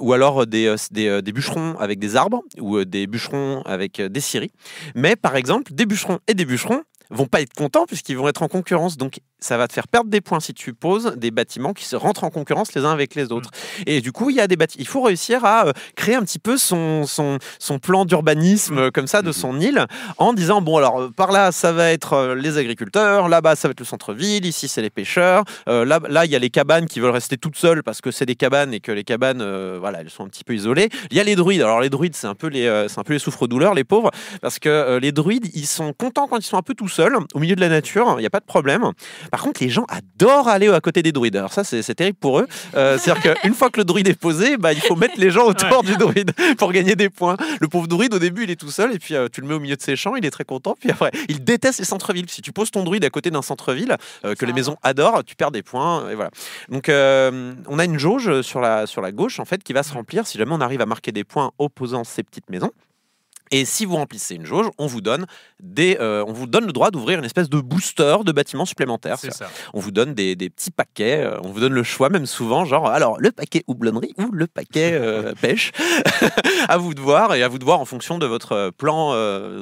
ou alors des, des, bûcherons avec des arbres ou des bûcherons avec des scieries. Mais par exemple, des bûcherons et des bûcherons vont pas être contents puisqu'ils vont être en concurrence. Donc ça va te faire perdre des points si tu poses des bâtiments qui se rentrent en concurrence les uns avec les autres. Mm. Et du coup, il y a des Il faut réussir à euh, créer un petit peu son, son, son plan d'urbanisme mm. euh, comme ça de mm-hmm. son île en disant bon alors euh, par là ça va être les agriculteurs, là-bas ça va être le centre-ville, ici c'est les pêcheurs, là là il y a les cabanes qui veulent rester toutes seules parce que c'est des cabanes et que les cabanes voilà elles sont un petit peu isolées. Il y a les druides. Alors les druides c'est un peu les c'est un peu les souffre-douleurs les pauvres parce que les druides ils sont contents quand ils sont un peu tout seuls au milieu de la nature, il n'y a pas de problème. Par contre, les gens adorent aller à côté des druides. Alors ça, c'est terrible pour eux. Euh, c'est-à-dire qu'une fois que le druide est posé, bah, il faut mettre les gens autour du druide pour gagner des points. Le pauvre druide, au début, il est tout seul, et puis euh, tu le mets au milieu de ses champs, il est très content. Puis après, il déteste les centres-villes. Si tu poses ton druide à côté d'un centre-ville euh, que les maisons adorent, tu perds des points. Et voilà. Donc, on a une jauge sur la, sur la gauche, en fait, qui va se remplir si jamais on arrive à marquer des points opposant ces petites maisons. Et si vous remplissez une jauge, on vous donne, des, euh, on vous donne le droit d'ouvrir une espèce de booster de bâtiments supplémentaires. On vous donne des, des petits paquets, euh, on vous donne le choix même souvent, genre alors le paquet houblonnerie ou le paquet euh, [laughs] pêche, [laughs] à vous de voir et à vous de voir en fonction de votre plan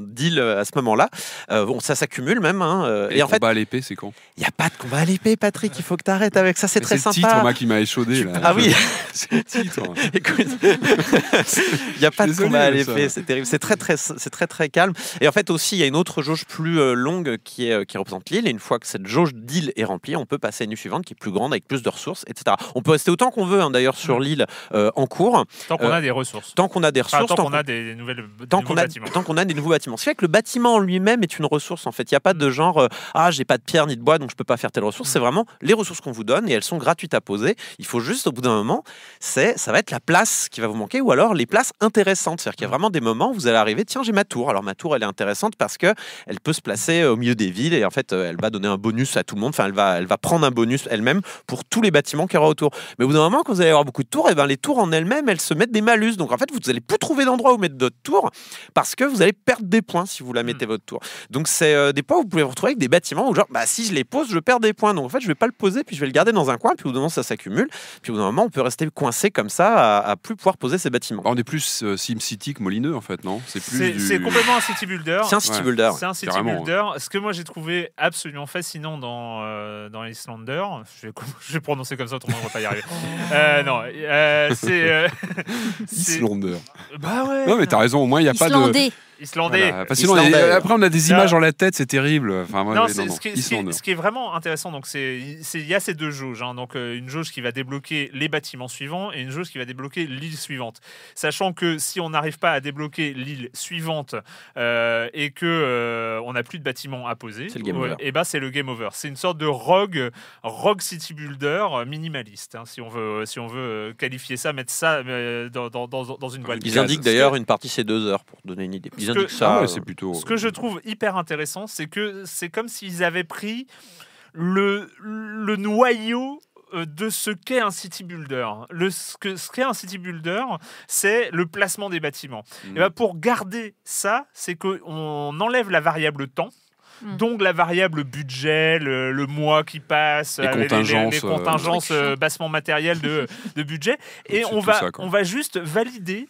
deal à ce moment-là. bon, ça s'accumule même. Hein, et, et combat à l'épée, c'est quand Il n'y a pas de combat à l'épée, Patrick, il faut que tu arrêtes avec ça, c'est très sympa. C'est le titre, moi, qui m'a échaudé. Ah oui, [laughs] titre. Écoute, il n'y a pas de combat à l'épée, c'est terrible, c'est très très c'est très très calme. Et en fait aussi, il y a une autre jauge plus euh, longue qui, est, euh, qui représente l'île. Et une fois que cette jauge d'île est remplie, on peut passer à une île suivante qui est plus grande avec plus de ressources, etc. On peut rester autant qu'on veut hein, d'ailleurs sur mm. l'île euh, en cours. Tant qu'on a des ressources. Tant qu'on a des ressources. tant, qu'on a des, nouvelles, tant nouveaux a, bâtiments. Tant qu'on a des nouveaux bâtiments. c'est vrai que le bâtiment en lui-même est une ressource en fait. Il n'y a pas de mm. genre ah j'ai pas de pierre ni de bois donc je peux pas faire telle ressource. Mm. C'est vraiment les ressources qu'on vous donne et elles sont gratuites à poser. Il faut juste au bout d'un moment, c'est ça va être la place qui va vous manquer ou alors les places intéressantes. C'est-à-dire qu'il y a vraiment des moments où vous allez tiens, j'ai ma tour. Alors ma tour, elle est intéressante parce que elle peut se placer euh, au milieu des villes et en fait, euh, elle va donner un bonus à tout le monde. Enfin, elle va, elle va prendre un bonus elle-même pour tous les bâtiments qu'il y aura autour. Mais au bout d'un moment, quand vous allez avoir beaucoup de tours, et eh ben les tours en elles-mêmes, elles se mettent des malus. Donc en fait, vous n'allez plus trouver d'endroit où mettre d'autres tours parce que vous allez perdre des points si vous la hmm. mettez votre tour. Donc c'est euh, des points où vous pouvez vous retrouver avec des bâtiments où genre, bah si je les pose, je perds des points. Donc en fait, je vais pas le poser, puis je vais le garder dans un coin, puis au bout d'un moment, ça s'accumule. Puis au bout d'un moment, on peut rester coincé comme ça à, plus pouvoir poser ces bâtiments. Bah, on est plus euh, SimCity que Molineux en fait, non c'est complètement un city builder. C'est un city builder. C'est un city builder. Ce que moi j'ai trouvé absolument fascinant dans, euh, dans Islander, je vais, [laughs] prononcer comme ça, autrement on va pas y arriver. [laughs] Euh, non, euh, euh, [laughs] c'est. Islander. Bah ouais. Non, mais t'as raison, au moins il n'y a pas de. Islandais. après, on a des images en la tête, c'est terrible. Enfin, Ce, qui, est vraiment intéressant, donc c'est il y a ces deux jauges. Hein. donc euh, une jauge qui va débloquer les bâtiments suivants et une jauge qui va débloquer l'île suivante. Sachant que si on n'arrive pas à débloquer l'île suivante euh, et que euh, on n'a plus de bâtiments à poser, et eh ben c'est le game over. C'est une sorte de rogue, rogue city builder minimaliste, hein, si on veut, si on veut qualifier ça, mettre ça dans, dans, dans, dans une boîte. Ils indiquent d'ailleurs une partie c'est deux heures pour donner une idée. Ah euh, ce que je trouve hyper intéressant, c'est que c'est comme s'ils avaient pris le, le noyau euh, de ce qu'est un city builder. Le, ce qu'est un city builder, c'est le placement des bâtiments. Et hmm. ben pour garder ça, c'est qu'on enlève la variable temps. Hmm. Donc la variable budget, le, mois qui passe, les, euh, contingences, les, matériel de, budget, [laughs] et on va, on va juste valider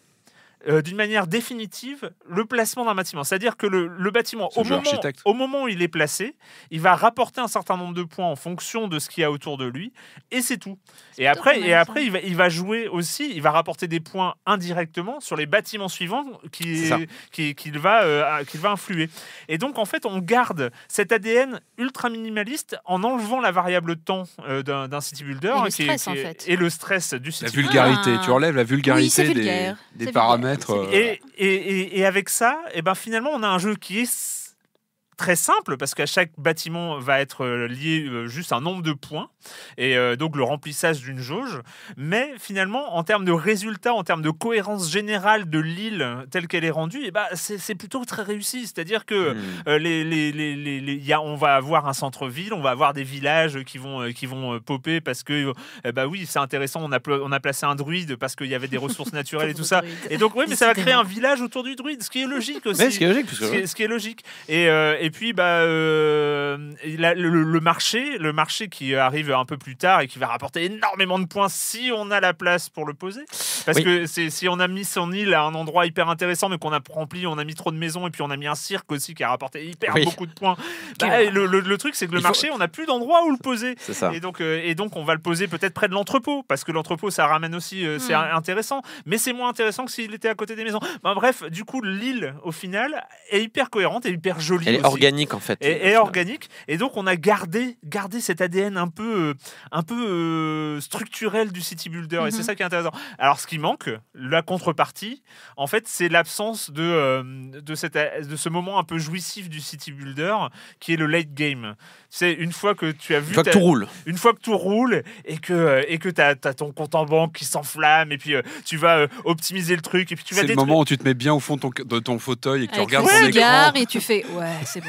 euh, d'une manière définitive le placement d'un bâtiment. C'est-à-dire que le, le bâtiment, au moment, au moment, où il est placé, il va rapporter un certain nombre de points en fonction de ce qu'il y a autour de lui, et c'est tout. Et après, et après hein. il va, il, va, jouer aussi, il va rapporter des points indirectement sur les bâtiments suivants qu'il qui, qui va, euh, va influer. Et donc, en fait, on garde cet ADN ultra minimaliste en enlevant la variable temps euh, d'un city builder. Hein, et le, stress, du city La vulgarité, ah. tu enlèves la vulgarité des, des paramètres. Euh, et, et, et, et, avec ça, et eh ben finalement, on a un jeu qui est très simple parce qu'à chaque bâtiment va être euh, lié euh, juste un nombre de points et euh, donc le remplissage d'une jauge. Mais finalement, en termes de résultats, en termes de cohérence générale de l'île telle qu'elle est rendue, et eh ben, bah c'est plutôt très réussi. C'est-à-dire que hmm. les, y a, on va avoir un centre-ville, on va avoir des villages qui vont, qui vont popper parce que eh oui, c'est intéressant, on a, on a placé un druide parce qu'il y avait des ressources naturelles et tout [laughs] ça. Et donc oui, mais ça va créer un village autour du druide, ce qui est logique aussi. ce qui est logique. et et puis bah euh, le, marché, le marché qui arrive un peu plus tard et qui va rapporter énormément de points si on a la place pour le poser. Parce que si on a mis son île à un endroit hyper intéressant mais qu'on a rempli, on a mis trop de maisons et puis on a mis un cirque aussi qui a rapporté hyper beaucoup de points. Bah, le, truc c'est que le marché, on n'a plus d'endroit où le poser. Ça. Et donc euh, et donc on va le poser peut-être près de l'entrepôt parce que l'entrepôt ça ramène aussi euh, c'est hmm. intéressant, mais c'est moins intéressant que s'il était à côté des maisons. Bah, bref, du coup l'île au final est hyper cohérente et hyper jolie organique en fait. Et, organique. Et donc on a gardé, gardé cet ADN un peu, euh, un peu euh, structurel du city builder. Et c'est mhm. ça qui est intéressant. Alors ce qui manque, la contrepartie, en fait, c'est l'absence de, euh, de, cette, de ce moment un peu jouissif du city builder qui est le late game. C'est une fois que tu as vu. Une fois que tout roule. Une fois que tout roule et que et que tu as, ton compte en banque qui s'enflamme et puis tu vas optimiser le truc. et puis tu vas C'est le moment où tu te mets bien au fond de ton, fauteuil et que tu regardes ton écran. et tu fais Ouais, c'est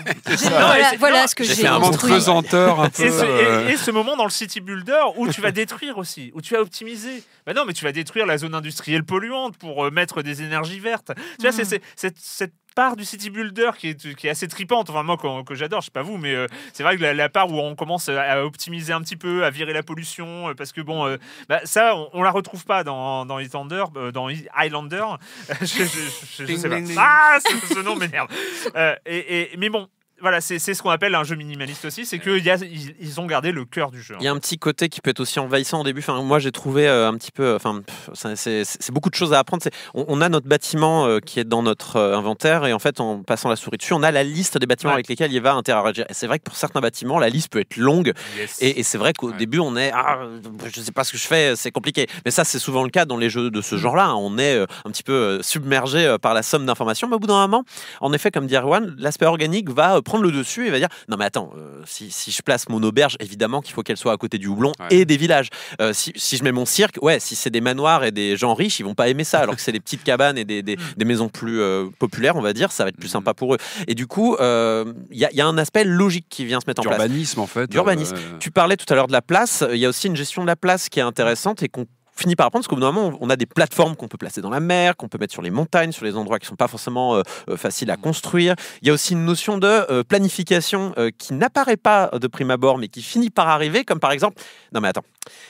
voilà, ce que j'ai un un Et euh. ce, moment dans le city builder où tu vas détruire aussi, où tu vas optimiser. Bah non, mais tu vas détruire la zone industrielle polluante pour euh, mettre des énergies vertes. Tu vois, mm. c'est cette part du City Builder qui est, qui est assez tripante, vraiment, que, que j'adore, je sais pas vous, mais euh, c'est vrai que la, part où on commence à, optimiser un petit peu, à virer la pollution, euh, parce que bon, euh, bah, ça, on, la retrouve pas dans, dans dans Highlander [laughs] je, sais pas. Ah, ce, nom m'énerve. et, mais bon, voilà, c'est ce qu'on appelle un jeu minimaliste aussi, c'est qu'ils ils, ont gardé le cœur du jeu. Hein. Il y a un petit côté qui peut être aussi envahissant au début. Enfin, moi, j'ai trouvé euh, un petit peu. Enfin, c'est beaucoup de choses à apprendre. On, on, a notre bâtiment euh, qui est dans notre euh, inventaire, et en fait, en passant la souris dessus, on a la liste des bâtiments avec lesquels il va interagir. c'est vrai que pour certains bâtiments, la liste peut être longue, et, c'est vrai qu'au début, on est. Ah, je sais pas ce que je fais, c'est compliqué. Mais ça, c'est souvent le cas dans les jeux de ce mm. genre-là. Hein. On est un petit peu submergé par la somme d'informations, mais au bout d'un moment, en effet, comme dit l'aspect organique va prendre le dessus et va dire non mais attends, euh, si, je place mon auberge, évidemment qu'il faut qu'elle soit à côté du houblon et des villages. Euh, si, je mets mon cirque, ouais, si c'est des manoirs et des gens riches, ils vont pas aimer ça, alors que c'est des petites cabanes et des, des, mm. maisons plus euh, populaires, on va dire, ça va être plus mm. sympa pour eux. Et du coup, il y, a un aspect logique qui vient se mettre en place. Urbanisme en fait. l'urbanisme Tu parlais tout à l'heure de la place. Il y a aussi une gestion de la place qui est intéressante et qu'on finit par apprendre, parce qu'au bout d'un moment, on a des plateformes qu'on peut placer dans la mer, qu'on peut mettre sur les montagnes, sur les endroits qui ne sont pas forcément euh, euh, faciles à mm. construire. Il y a aussi une notion de euh, planification qui n'apparaît pas de prime abord, mais qui finit par arriver, comme par exemple, non mais attends,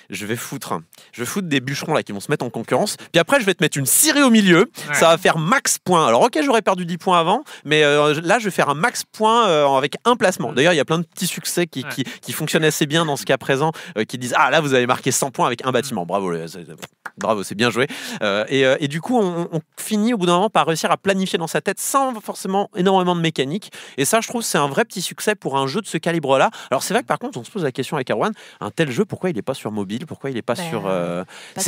je vais foutre, je vais foutre des bûcherons là qui vont se mettre en concurrence, puis après je vais te mettre une cirée au milieu, ça va faire max points. Alors ok, j'aurais perdu 10 points avant, mais là je vais faire un max point avec un placement. Mm. D'ailleurs, il y a plein de petits succès qui, qui, fonctionnent assez bien dans ce cas présent, qui disent, ah là vous avez marqué 100 points avec un mm. bâtiment, bravo. Euh, bravo, c'est bien joué. Euh, euh, et, du coup, on, finit au bout d'un moment par réussir à planifier dans sa tête sans forcément énormément de mécanique. Et ça, je trouve, c'est un vrai petit succès pour un jeu de ce calibre-là. Alors, c'est vrai que par contre, on se pose la question avec Erwan un tel jeu, pourquoi il n'est pas sur mobile Pourquoi il n'est pas bah, sur.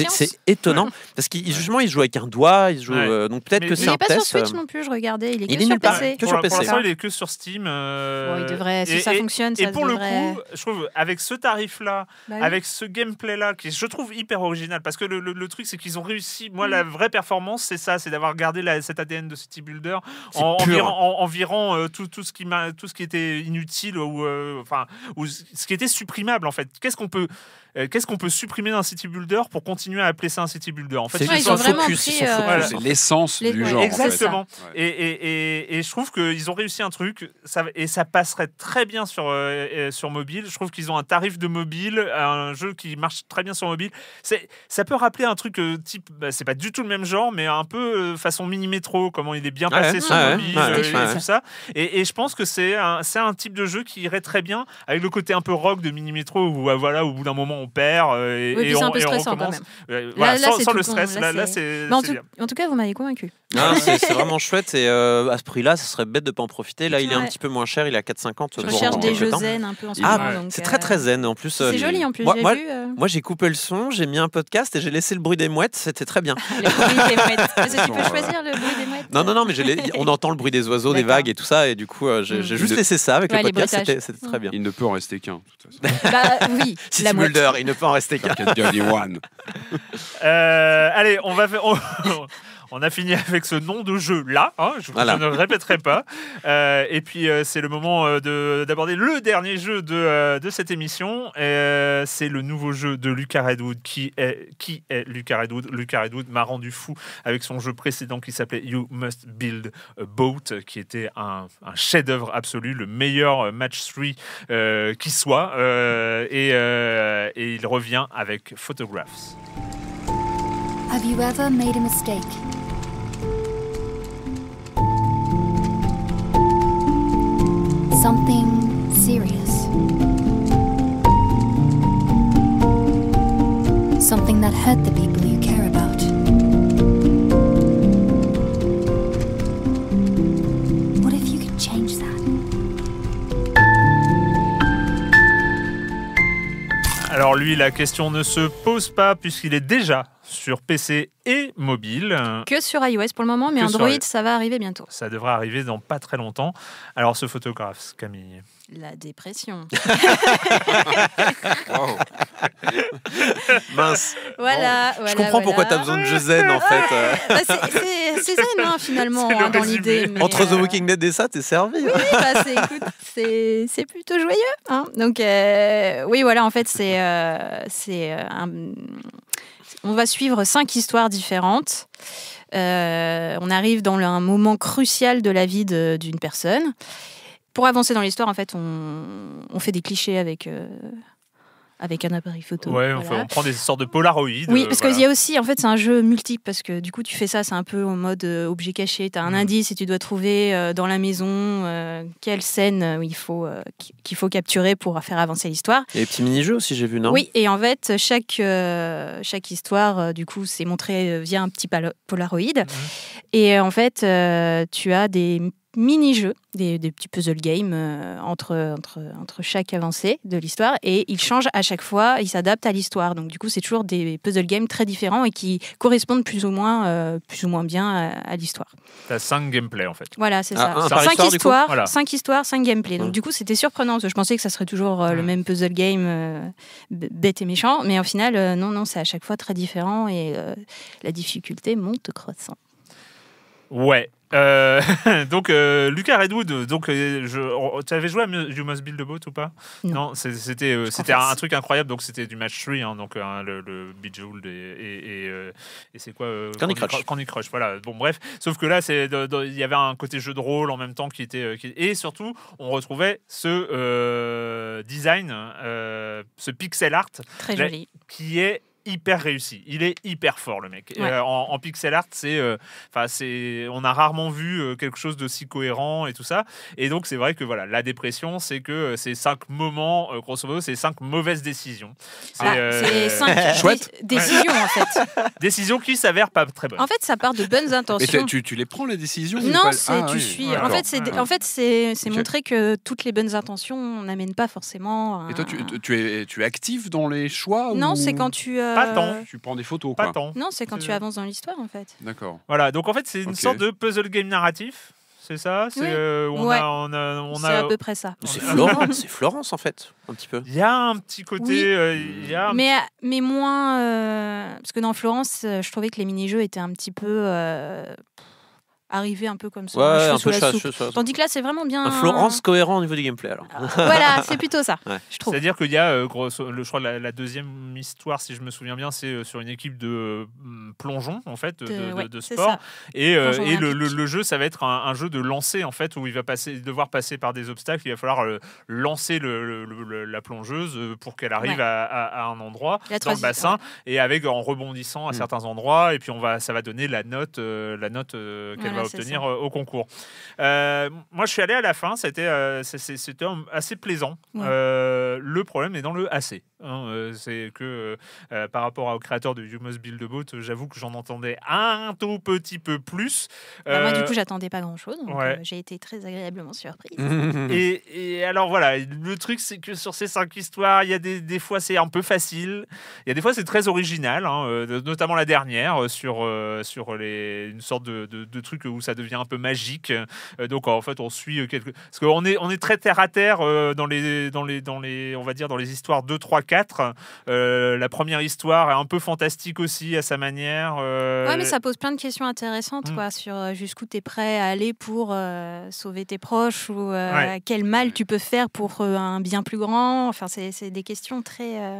C'est étonnant. [laughs] Parce qu'il justement, il joue avec un doigt. Il joue, donc peut-être que c'est un test. n'est pas sur Switch non plus, je regardais. Il est, que, sur PC. que sur il est que sur Steam. il devrait, si ça fonctionne, et pour le coup, je trouve, avec ce tarif-là, bah avec ce gameplay-là, qui je trouve hyper original parce que le, truc, c'est qu'ils ont réussi. Moi, mm. la vraie performance, c'est ça c'est d'avoir gardé la, cet ADN de City Builder en, virant, euh, tout, ce qui était inutile ou, euh, enfin, ou ce qui était supprimable en fait. Qu'est-ce qu'on peut. Euh, qu'est-ce qu'on peut supprimer d'un city builder pour continuer à appeler ça un city builder En fait, c'est l'essence du genre. Exactement. et, et, je trouve qu'ils ont réussi un truc ça, et ça passerait très bien sur, euh, sur mobile. Je trouve qu'ils ont un tarif de mobile, un jeu qui marche très bien sur mobile. Ça peut rappeler un truc euh, type, bah, c'est pas du tout le même genre, mais un peu façon mini-métro, comment il est bien passé sur mobile et tout ça. Et, je pense que c'est un, un type de jeu qui irait très bien avec le côté un peu rock de mini-métro où voilà, au bout d'un moment, on perd euh, et, on, un peu et Quand même. Euh, voilà, sans, le stress, là, c'est. En, en, tout cas, vous m'avez convaincu. c'est vraiment chouette et euh, à ce prix-là, ce serait bête de pas en profiter. Là, il est un petit peu moins cher, il est à 4,50. Je cherche des jeux zen un peu en ce ah, c'est très très zen en plus. C'est joli en plus. Moi, j'ai coupé le son, j'ai mis un podcast et j'ai laissé le bruit des mouettes. C'était très bien. Le bruit des mouettes. [laughs] Tu peux choisir le bruit des mouettes. Non, non, non, mais on [laughs] entend le bruit des oiseaux, des vagues et tout ça. Et du coup, euh, mm. j'ai juste laissé ça avec le podcast. C'était très mm. bien. Il ne peut en rester qu'un. [laughs] Bah oui, [laughs] la Mulder, il ne peut en rester qu'un. Euh, allez, on va faire. On a fini avec ce nom de jeu-là. Hein, je, ne le ne répéterai pas. Euh, et puis, euh, c'est le moment euh, d'aborder le dernier jeu de, cette émission. c'est le nouveau jeu de Lucas Redwood. Qui est, qui est Lucas Redwood Lucas Redwood m'a rendu fou avec son jeu précédent qui s'appelait You Must Build a Boat, qui était un, chef-d'œuvre absolu, le meilleur match 3 qui soit. Et, et il revient avec Photographs. Have you ever made a mistake? Something serious. Something that hurt the people you Alors lui, la question ne se pose pas puisqu'il est déjà sur PC et mobile. Que sur iOS pour le moment, mais Android, ça va arriver bientôt. Ça devrait arriver dans pas très longtemps. Alors ce photographe, Camille la dépression. [laughs] Voilà, Je comprends pourquoi tu as besoin de je zen en fait. Bah, c'est zen hein, finalement hein, dans l'idée. Entre The euh, Walking Dead et ça, t'es servi. Hein. Oui, bah, c'est plutôt joyeux. Donc euh, oui, voilà, en fait, c'est euh, on va suivre cinq histoires différentes. on arrive dans un moment crucial de la vie d'une personne pour avancer dans l'histoire, en fait, on, fait des clichés avec. Euh, avec un appareil photo. Ouais, on, prend des sortes de polaroïdes. Oui, euh, parce qu'il y a aussi, en fait, c'est un jeu multiple, parce que du coup, tu fais ça, c'est un peu en mode euh, objet caché. Tu as un mm. indice et tu dois trouver dans la maison quelle scène il faut, qu'il faut capturer pour faire avancer l'histoire. Et petits mini-jeux aussi, j'ai vu, non Oui, et en fait, chaque, chaque histoire, du coup, c'est montré via un petit polaroïde. Mm. Et en fait, tu as des mini-jeux, des, petits puzzle games euh, entre, entre, entre chaque avancée de l'histoire. Et ils changent à chaque fois, ils s'adaptent à l'histoire. Donc du coup, c'est toujours des puzzle games très différents et qui correspondent plus ou moins, euh, plus ou moins bien à, l'histoire. T'as 5 gameplays en fait. Voilà, c'est ah, ça. Cinq histoires, cinq histoires, 5 gameplays. Donc du coup, c'était surprenant parce que je pensais que ça serait toujours euh, le même puzzle game bête et méchant. Mais au final, non, non, c'est à chaque fois très différent et la difficulté monte croissant. Ouais, euh, [laughs] donc euh, Lucas Redwood, donc euh, tu avais joué à You Must Build a Boat ou pas Non, c'était c'était un, truc incroyable. Donc c'était du match 3, hein, donc hein, le, le et, et, c'est quoi Candy Crush. Candy Voilà. Bon bref, sauf que là c'est il y avait un côté jeu de rôle en même temps qui était et surtout on retrouvait ce design, ce pixel art, très joli, qui est hyper réussi. Il est hyper fort, le mec. Euh, en, pixel art, c'est, euh, enfin, on a rarement vu euh, quelque chose de si cohérent et tout ça. Et donc, c'est vrai que voilà, la dépression, c'est que ces cinq moments, grosso modo, c'est cinq mauvaises décisions. C'est, ah, cinq [laughs] chouette. décisions en fait. [laughs] décisions qui s'avèrent pas très bonnes. En fait, ça part de bonnes intentions. tu, les prends les décisions Non, c'est, tu suis. en, fait, c'est, en fait, c'est, montrer que toutes les bonnes intentions n'amènent pas forcément. Et toi, tu, es, tu actif dans les choix Non, c'est quand tu pas euh, tant. Tu prends des photos, quoi. Pas tant. Non, c'est quand tu avances dans l'histoire, en fait. D'accord. Voilà, donc en fait, c'est une sorte de puzzle game narratif. C'est ça C'est oui. Euh, on, a, à peu près ça. C'est Florence, [laughs] Florence, en fait, un petit peu. Il y a un petit côté. Euh, mais, mais moins. Parce que dans Florence, je trouvais que les mini-jeux étaient un petit peu arriver un peu comme ça. Tandis que là, c'est vraiment bien. Florence cohérent au niveau du gameplay, alors. Ah, voilà, c'est plutôt ça, [laughs] je trouve. C'est-à-dire qu'il y a, euh, le, je crois, la, deuxième histoire, si je me souviens bien, c'est euh, sur une équipe de euh, plongeons en fait, de, sport. Et, le, jeu, ça va être un, jeu de lancer, en fait, où il va passer, devoir passer par des obstacles. Il va falloir lancer la plongeuse pour qu'elle arrive à, un endroit, dans le bassin, et avec en rebondissant à mm. certains endroits. Et puis, on va, ça va donner la note, la note qu'elle va obtenir euh, au concours. Euh, moi, je suis allé à la fin, c'était euh, assez plaisant. le problème est dans le assez hein. c'est que par rapport au créateur de You Must Build a Boat, j'avoue que j'en entendais un tout petit peu plus. Bah, moi, du coup, j'attendais pas grand-chose. J'ai été très agréablement surpris [laughs] et, alors voilà, le truc, c'est que sur ces cinq histoires, il y a des, fois, c'est un peu facile. Il y a des fois, c'est très original, hein, notamment la dernière sur, sur les, une sorte de, de truc où ça devient un peu magique. Euh, donc en fait, on suit euh, quelque... parce qu'on est on est très terre à terre euh, dans les dans les dans les on va dire dans les histoires 2 3 4. la première histoire est un peu fantastique aussi à sa manière. Ouais, mais ça pose plein de questions intéressantes mm. quoi sur jusqu'où tu es prêt à aller pour sauver tes proches ou quel mal tu peux faire pour un bien plus grand. Enfin, c'est des questions très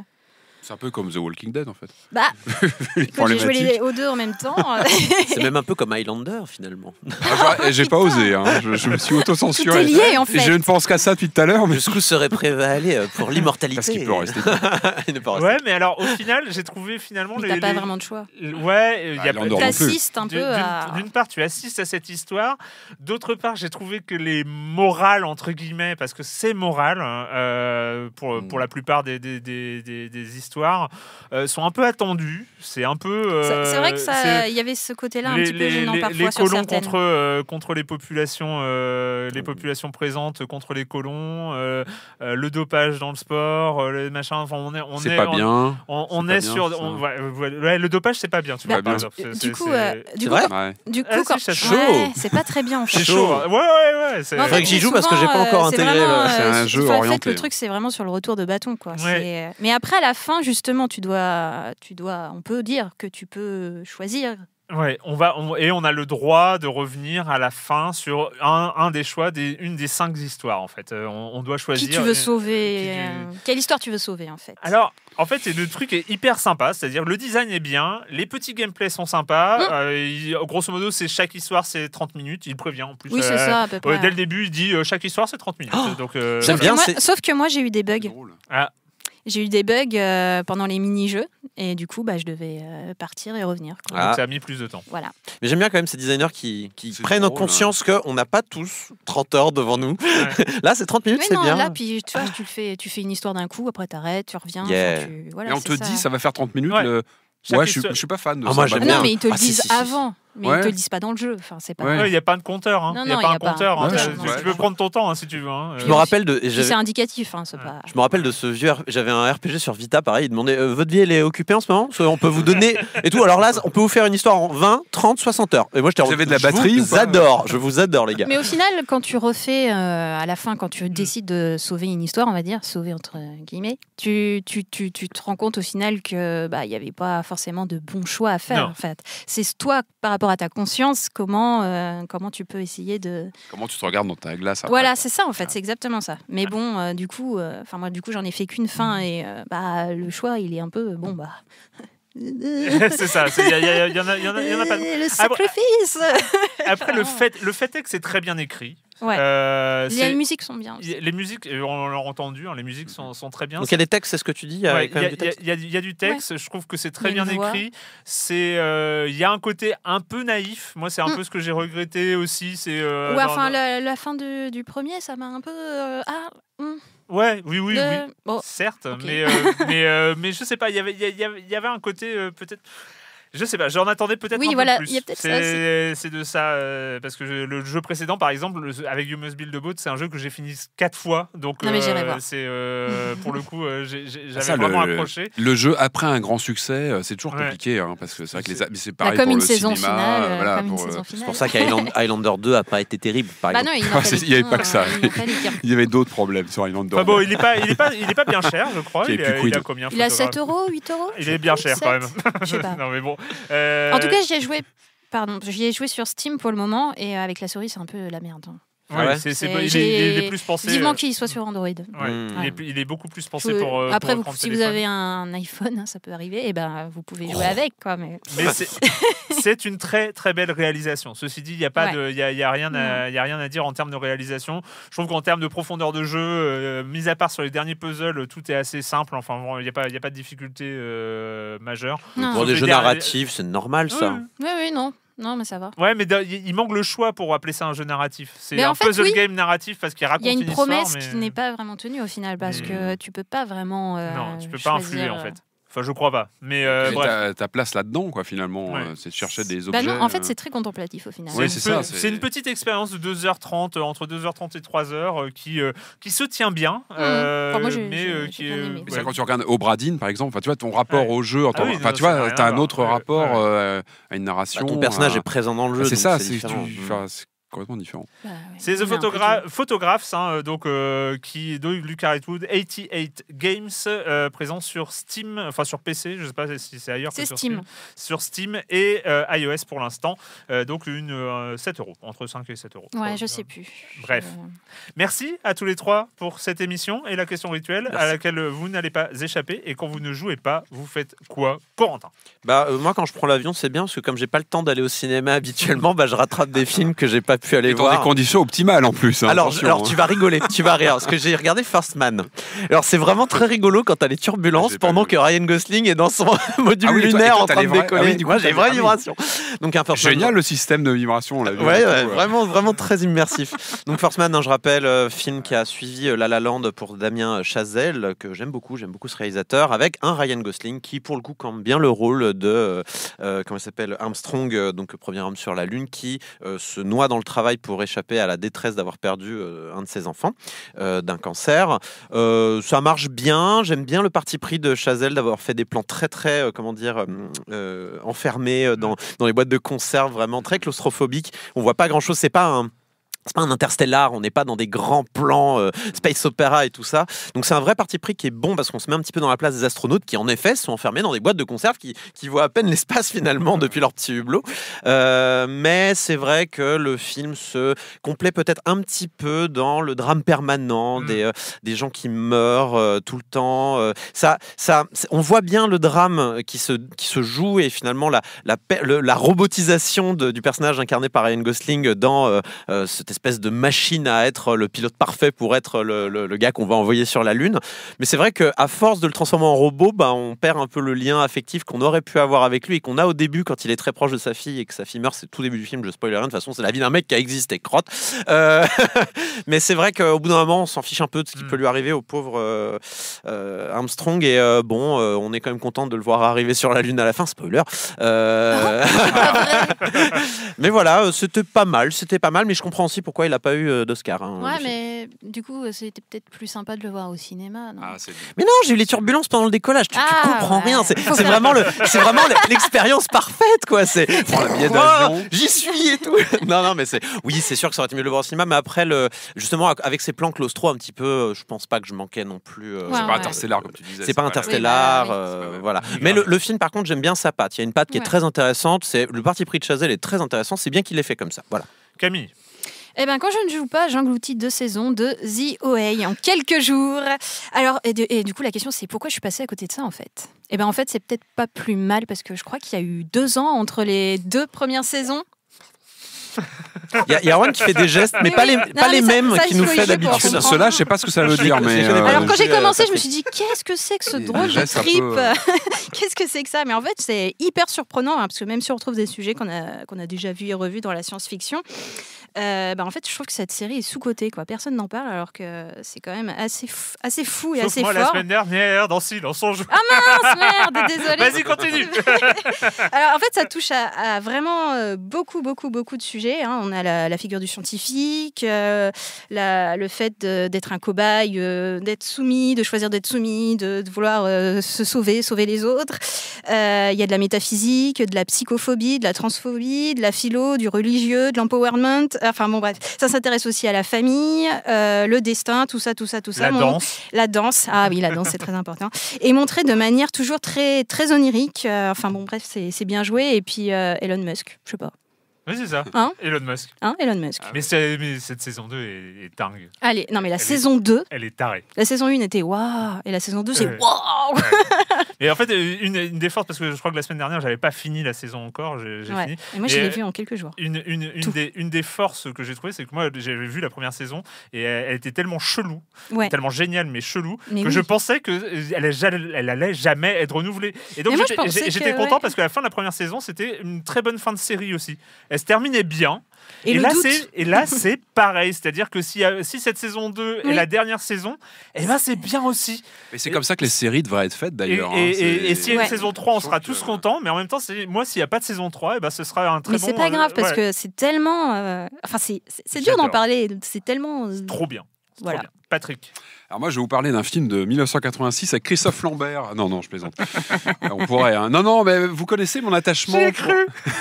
c'est un peu comme The Walking Dead en fait. Bah, [laughs] quand j'ai les, aux deux en même temps. [laughs] Euh, c'est même un peu comme Highlander finalement. Ah, eh, j'ai pas osé, hein. je, me suis auto-censuré. lié en fait. je ne pense qu'à ça depuis tout à l'heure. Mais... Jusqu'où serait prévalé euh, pour l'immortalité Parce qu'il [laughs] peut rester. Ouais, mais alors au final, j'ai trouvé finalement. t'as pas vraiment de choix. Ouais, il y a ah, pas un peu. À... D'une part, tu assistes à cette histoire. D'autre part, j'ai trouvé que les morales, entre guillemets, parce que c'est moral hein, euh, pour, hmm. pour la plupart des, des, des, des histoires euh, sont un peu attendus. C'est un peu. c'est vrai que euh, il y avait ce côté-là un petit peu gênant parfois les colons contre euh, contre les populations les mmh. populations présentes contre les colons, le dopage dans le sport, le machin. on est on pas on, bien. est, sur le dopage c'est pas bien. Tu Du coup, du coup, c'est chaud. c'est pas très bien. C'est chaud. Hein. Ouais ouais ouais. C'est vrai que j'y joue parce que j'ai pas encore intégré. C'est un jeu orienté. Le truc c'est vraiment sur le retour de bâton quoi. Mais après à la fin justement, tu dois, tu dois, on peut dire que tu peux choisir. Ouais, on va et on a le droit de revenir à la fin sur un, des choix, des, une des cinq histoires en fait. Euh, on, doit choisir. tu veux sauver euh, Quelle histoire tu veux sauver en fait Alors, en fait, le truc est hyper sympa, c'est-à-dire le design est bien, les petits gameplays sont sympas. Mmh. Euh, grosso modo, c'est chaque histoire c'est 30 minutes. Il prévient en plus. Oui, c'est ça dès le début, il dit chaque histoire c'est 30 minutes. Oh donc, sauf, que moi, sauf, que moi, j'ai eu des bugs. Ah. J'ai eu des bugs euh, pendant les mini-jeux et du coup, bah, je devais euh, partir et revenir. Ah. Donc ça a mis plus de temps. Voilà. Mais j'aime bien quand même ces designers qui, prennent en hein. conscience qu'on n'a pas tous 30 heures devant nous. [laughs] là, c'est 30 minutes, c'est bien. là, puis tu vois, tu le fais, tu fais une histoire d'un coup, après t'arrêtes, tu reviens. tu- voilà, Et on te dit, ça va faire 30 minutes. je suis- suis pas fan de ah, ça. bien. Bah ah non, mais ils te le disent avant mais ouais. ne te disent pas dans le jeu. Enfin, c'est Il n'y a pas de compteur. Hein. n'y a pas un compteur. tu peux prendre ton temps hein, si tu veux. Hein, je euh. me rappelle de. C'est indicatif. Hein, je me rappelle de ce vieux. J'avais un RPG sur Vita, pareil. Il demandait euh, votre vie elle est occupée en ce moment. On peut vous donner [laughs] et tout. Alors là, on peut vous faire une histoire en 20, 30, 60 heures. Et moi, j'étais. J'avais de la batterie. Je vous adore. Je vous adore, les gars. Mais au final, quand tu refais euh, à la fin, quand tu mm. décides de sauver une histoire, on va dire sauver entre guillemets, tu tu, te rends compte au final que bah il y avait pas forcément de bons choix à faire. En fait, c'est toi par rapport à ta conscience comment, euh, comment tu peux essayer de. Comment tu te regardes dans ta glace. voilà, c'est ça en fait, ah. c'est exactement ça. Mais bon, euh, du coup, euh, enfin moi du coup j'en ai fait qu'une fin mm. et bah le choix il est un peu bon bah. [laughs] c'est ça, il y, en a pas. [laughs] Le sacrifice. Après, après le [laughs] fait, le fait est que c'est très bien écrit. Ouais. les musiques sont bien. Aussi. Les musiques, on l'a entendu, les musiques sont, très bien. Donc il y a des textes, c'est ce que tu dis Il y, a du texte, je trouve que c'est très bien écrit. Il y a un côté un peu naïf, moi c'est un peu ce que j'ai regretté aussi. C'est enfin, la, fin du premier, ça m'a un peu. ah, Ouais, oui, oui, oui. Certes, mais, mais, mais, je sais pas, il y avait un côté peut-être. Je sais pas, j'en attendais peut-être oui, un voilà, peu plus. C'est de ça, euh, parce que le jeu précédent, par exemple, avec You Must Build a Boat, c'est un jeu que j'ai fini quatre fois, donc euh, c'est euh, pour le coup, ah, j'avais vraiment le, Le jeu après un grand succès, c'est toujours compliqué, hein, parce que c'est vrai que les c'est bah, pareil comme pour une le saison cinéma, C'est pour ça qu'Highlander [laughs] 2 a pas été terrible. Par bah non, il [laughs] n'y avait pas, que ça. Il y avait d'autres problèmes sur Highlander. 2 bon, il n'est pas, il est pas, bien cher, je crois. Il, est à combien Il a 7 euros, 8 euros Il est bien cher quand même. [laughs] Non mais bon. Euh, en tout cas, j'y ai joué. Pardon, j'y ai joué sur Steam pour le moment et avec la souris, c'est un peu la merde. Hein. Ah il, est, plus pensé. Vivement euh, qu'il soit sur Android. il, est, beaucoup plus pensé pour. Euh, après, si vous avez un iPhone, hein, ça peut arriver, et eh ben vous pouvez jouer oh. avec. Quoi, mais, [laughs] c'est une très très belle réalisation. Ceci dit, il n'y a, pas de, y a, rien à, y a rien à dire en termes de réalisation. Je trouve qu'en termes de profondeur de jeu, euh, mis à part sur les derniers puzzles, tout est assez simple. Enfin, il n'y a, pas, a pas de difficulté majeure. Pour des jeux narratifs, c'est normal ça. Oui, oui, non. Non, mais ça va. Ouais, mais il manque le choix pour appeler ça un jeu narratif. C'est un puzzle game narratif parce qu'il raconte une Il y a une, promesse qui n'est pas vraiment tenue au final parce hmm. que tu peux pas vraiment. Euh, non, tu peux pas influer en euh, fait. Enfin, je crois pas. Mais euh, bref. ta place là-dedans, quoi, finalement, euh, c'est de chercher des bah objets. Bah en fait, c'est euh. très contemplatif au final. c'est une petite expérience de 2h30, entre 2h30 et 3h, qui, qui se tient bien. mais quand tu regardes Obradine, par exemple, tu vois, ton rapport au jeu, ah tu vois, tu as un autre rapport à une narration. Bah, personnage est présent dans le jeu. C'est ça, c'est complètement différent. Bah, c'est The photographe, Photographs, hein, euh, donc, qui, euh, qui, de Luke Hartwood, 88 Games, euh, présent sur Steam, enfin sur PC, je ne sais pas si c'est ailleurs. C'est Steam. Sur Steam et iOS pour l'instant. donc, une, 7 euros, entre 5 et 7 euros. Ouais, je sais plus. Bref. Merci à tous les trois pour cette émission et la question rituelle à laquelle vous n'allez pas échapper. Et quand vous ne jouez pas, vous faites quoi, Corentin Bah, moi, quand je prends l'avion, c'est bien parce que comme j'ai pas le temps d'aller au cinéma habituellement, bah, je rattrape des films que j'ai pas pu aller et voir. Dans des conditions optimales en plus. Hein, alors, hein. tu vas rigoler, tu vas rire. Parce que j'ai regardé First Man. Alors c'est vraiment très rigolo quand t'as les turbulences ah, pendant que Ryan Gosling est dans son [laughs] module ah lunaire en train de décoller. Ah du coup, j'ai vraies vibrations. Donc un Génial le système de vibration. On ouais, hein, ouais, vraiment, vraiment très immersif. Donc First Man, je rappelle, euh, film qui a suivi euh, La La Land pour Damien Chazelle, que j'aime beaucoup, j'aime beaucoup ce réalisateur, avec un Ryan Gosling qui pour le coup campe bien le rôle de euh, comment il s'appelle Armstrong, donc premier homme sur la lune, qui se noie dans le travail pour échapper à la détresse d'avoir perdu euh, un de ses enfants euh, d'un cancer. Euh, ça marche bien. J'aime bien le parti pris de Chazelle d'avoir fait des plans très très comment dire enfermés dans, mm. dans les boîtes de conserve, vraiment très claustrophobiques. On voit pas grand chose. C'est pas un c'est pas un interstellar, on n'est pas dans des grands plans euh, space opéra et tout ça. Donc c'est un vrai parti pris qui est bon parce qu'on se met un petit peu dans la place des astronautes qui en effet sont enfermés dans des boîtes de conserve qui, qui voient à peine [laughs] l'espace finalement depuis leur petit hublot. Euh, mais c'est vrai que le film se complète peut-être un petit peu dans le drame permanent mm. des, euh, des gens qui meurent tout le temps. ça, ça, on voit bien le drame qui se, qui se joue et finalement la, la, la robotisation du personnage incarné par Ryan Gosling dans ce espèce de machine à être le pilote parfait pour être le, gars qu'on va envoyer sur la Lune. Mais c'est vrai qu'à force de le transformer en robot, bah, on perd un peu le lien affectif qu'on aurait pu avoir avec lui et qu'on a au début quand il est très proche de sa fille et que sa fille meurt. C'est tout début du film, je spoil rien. De toute façon, c'est la vie d'un mec qui a existé, crotte. Euh, [laughs] mais c'est vrai qu'au bout d'un moment, on s'en fiche un peu de ce qui hmm. peut lui arriver au pauvre euh, euh, Armstrong. Et bon, on est quand même content de le voir arriver sur la Lune à la fin, spoiler. Ah. [laughs] mais voilà, c'était pas mal, c'était pas mal. Mais je comprends aussi pourquoi il n'a pas eu euh, d'Oscar. Hein, ouais, mais du coup, euh, c'était peut-être plus sympa de le voir au cinéma. Ah, mais non, j'ai eu les turbulences pendant le décollage. Tu, ah, comprends rien. C'est vraiment c'est vraiment l'expérience parfaite, quoi. C'est j'y suis et tout. [laughs] non, non, mais c'est, oui, c'est sûr que ça aurait été mieux de le voir au cinéma, mais après, le, justement, avec ses plans claustro un petit peu, euh, je pense pas que je manquais non plus. c'est pas interstellar, comme tu disais. C'est pas interstellar, bah voilà. Mais hein. le, film, par contre, j'aime bien sa patte. Il y a une patte qui est très intéressante. C'est le parti pris de Chazelle est très intéressant. C'est bien qu'il l'ait fait comme ça. Voilà. Camille. Eh bien, quand je ne joue pas, j'engloutis deux saisons de The OA en quelques jours. Alors, et, du coup, la question, c'est pourquoi je suis passée à côté de ça, en fait Eh bien, en fait, c'est peut-être pas plus mal parce que je crois qu'il y a eu deux ans entre les deux premières saisons. Il y, a, y qui fait des gestes, mais, pas les, pas les mêmes qui nous fait d'habitude. Cela, je sais pas ce que ça veut dire. Mais euh, Alors quand j'ai commencé, je me suis dit qu'est-ce que c'est que ce drôle de trip euh, [laughs] Qu'est-ce que c'est que ça Mais en fait, c'est hyper surprenant hein, parce que même si on retrouve des sujets qu'on a qu'on a déjà vus et revus dans la science-fiction, euh, bah, en fait, je trouve que cette série est sous-cotée. Personne n'en parle alors que c'est quand même assez, fou, assez fou et assez moi, fort. la semaine dernière, dans Silence, on joue. Ah mince, merde, [laughs] désolé. Vas-y, continue. [laughs] alors, en fait, ça touche à, vraiment euh, beaucoup, beaucoup, beaucoup de sujets. Hein. On a la, figure du scientifique, euh, le fait d'être un cobaye, d'être soumis, de choisir d'être soumis, de vouloir se sauver, sauver les autres. Il y a de la métaphysique, de la psychophobie, de la transphobie, de la philo, du religieux, de l'empowerment. Enfin bon, bref, ça s'intéresse aussi à la famille, euh, le destin, tout ça, tout ça, tout ça. La danse. La danse. Ah oui, la danse, c'est très important. Et montré de manière toujours très, très onirique. Euh, enfin bon, bref, c'est bien joué. Et puis euh, Elon Musk, je sais pas. Mais c'est ça. Hein Elon Musk. Hein, Elon Musk. mais, mais, cette saison 2 est, dingue. Allez, non, mais la saison 2. Elle est tarée. La saison 1 était waouh, et la saison 2, c'est waouh [laughs] Et en fait, euh, une, des forces, parce que je crois que la semaine dernière, j'avais pas fini la saison encore. J'ai fini. Et moi, je l'ai vu en quelques jours. Une, une, des, forces que j'ai trouvées, c'est que moi, j'avais vu la première saison et elle, était tellement chelou, tellement géniale, mais chelou, que je pensais qu'elle euh, elle allait jamais être renouvelée. Et donc, j'étais content parce que la fin de la première saison, c'était une très bonne fin de série aussi se terminait bien. Et, là, et, là, c'est [laughs] pareil. C'est-à-dire que si, euh, si cette saison 2 est la dernière saison, et eh ben, c'est bien aussi. et c'est comme ça que les séries devraient être faites d'ailleurs. Et, si hein, y a une saison 3, on sera tous euh, contents. Mais en même temps, moi, s'il n'y a pas de saison 3, et eh ben, ce sera un très mais bon. Mais c'est pas grave euh, parce que c'est tellement. Enfin, c'est dur d'en parler. C'est tellement. Trop bien. Voilà. Patrick. Alors moi, je vais vous parler d'un film de 1986 avec Christophe Lambert. Ah, non, non, je plaisante. Euh, on pourrait. Hein. Non, non, mais vous connaissez mon attachement. J'ai cru.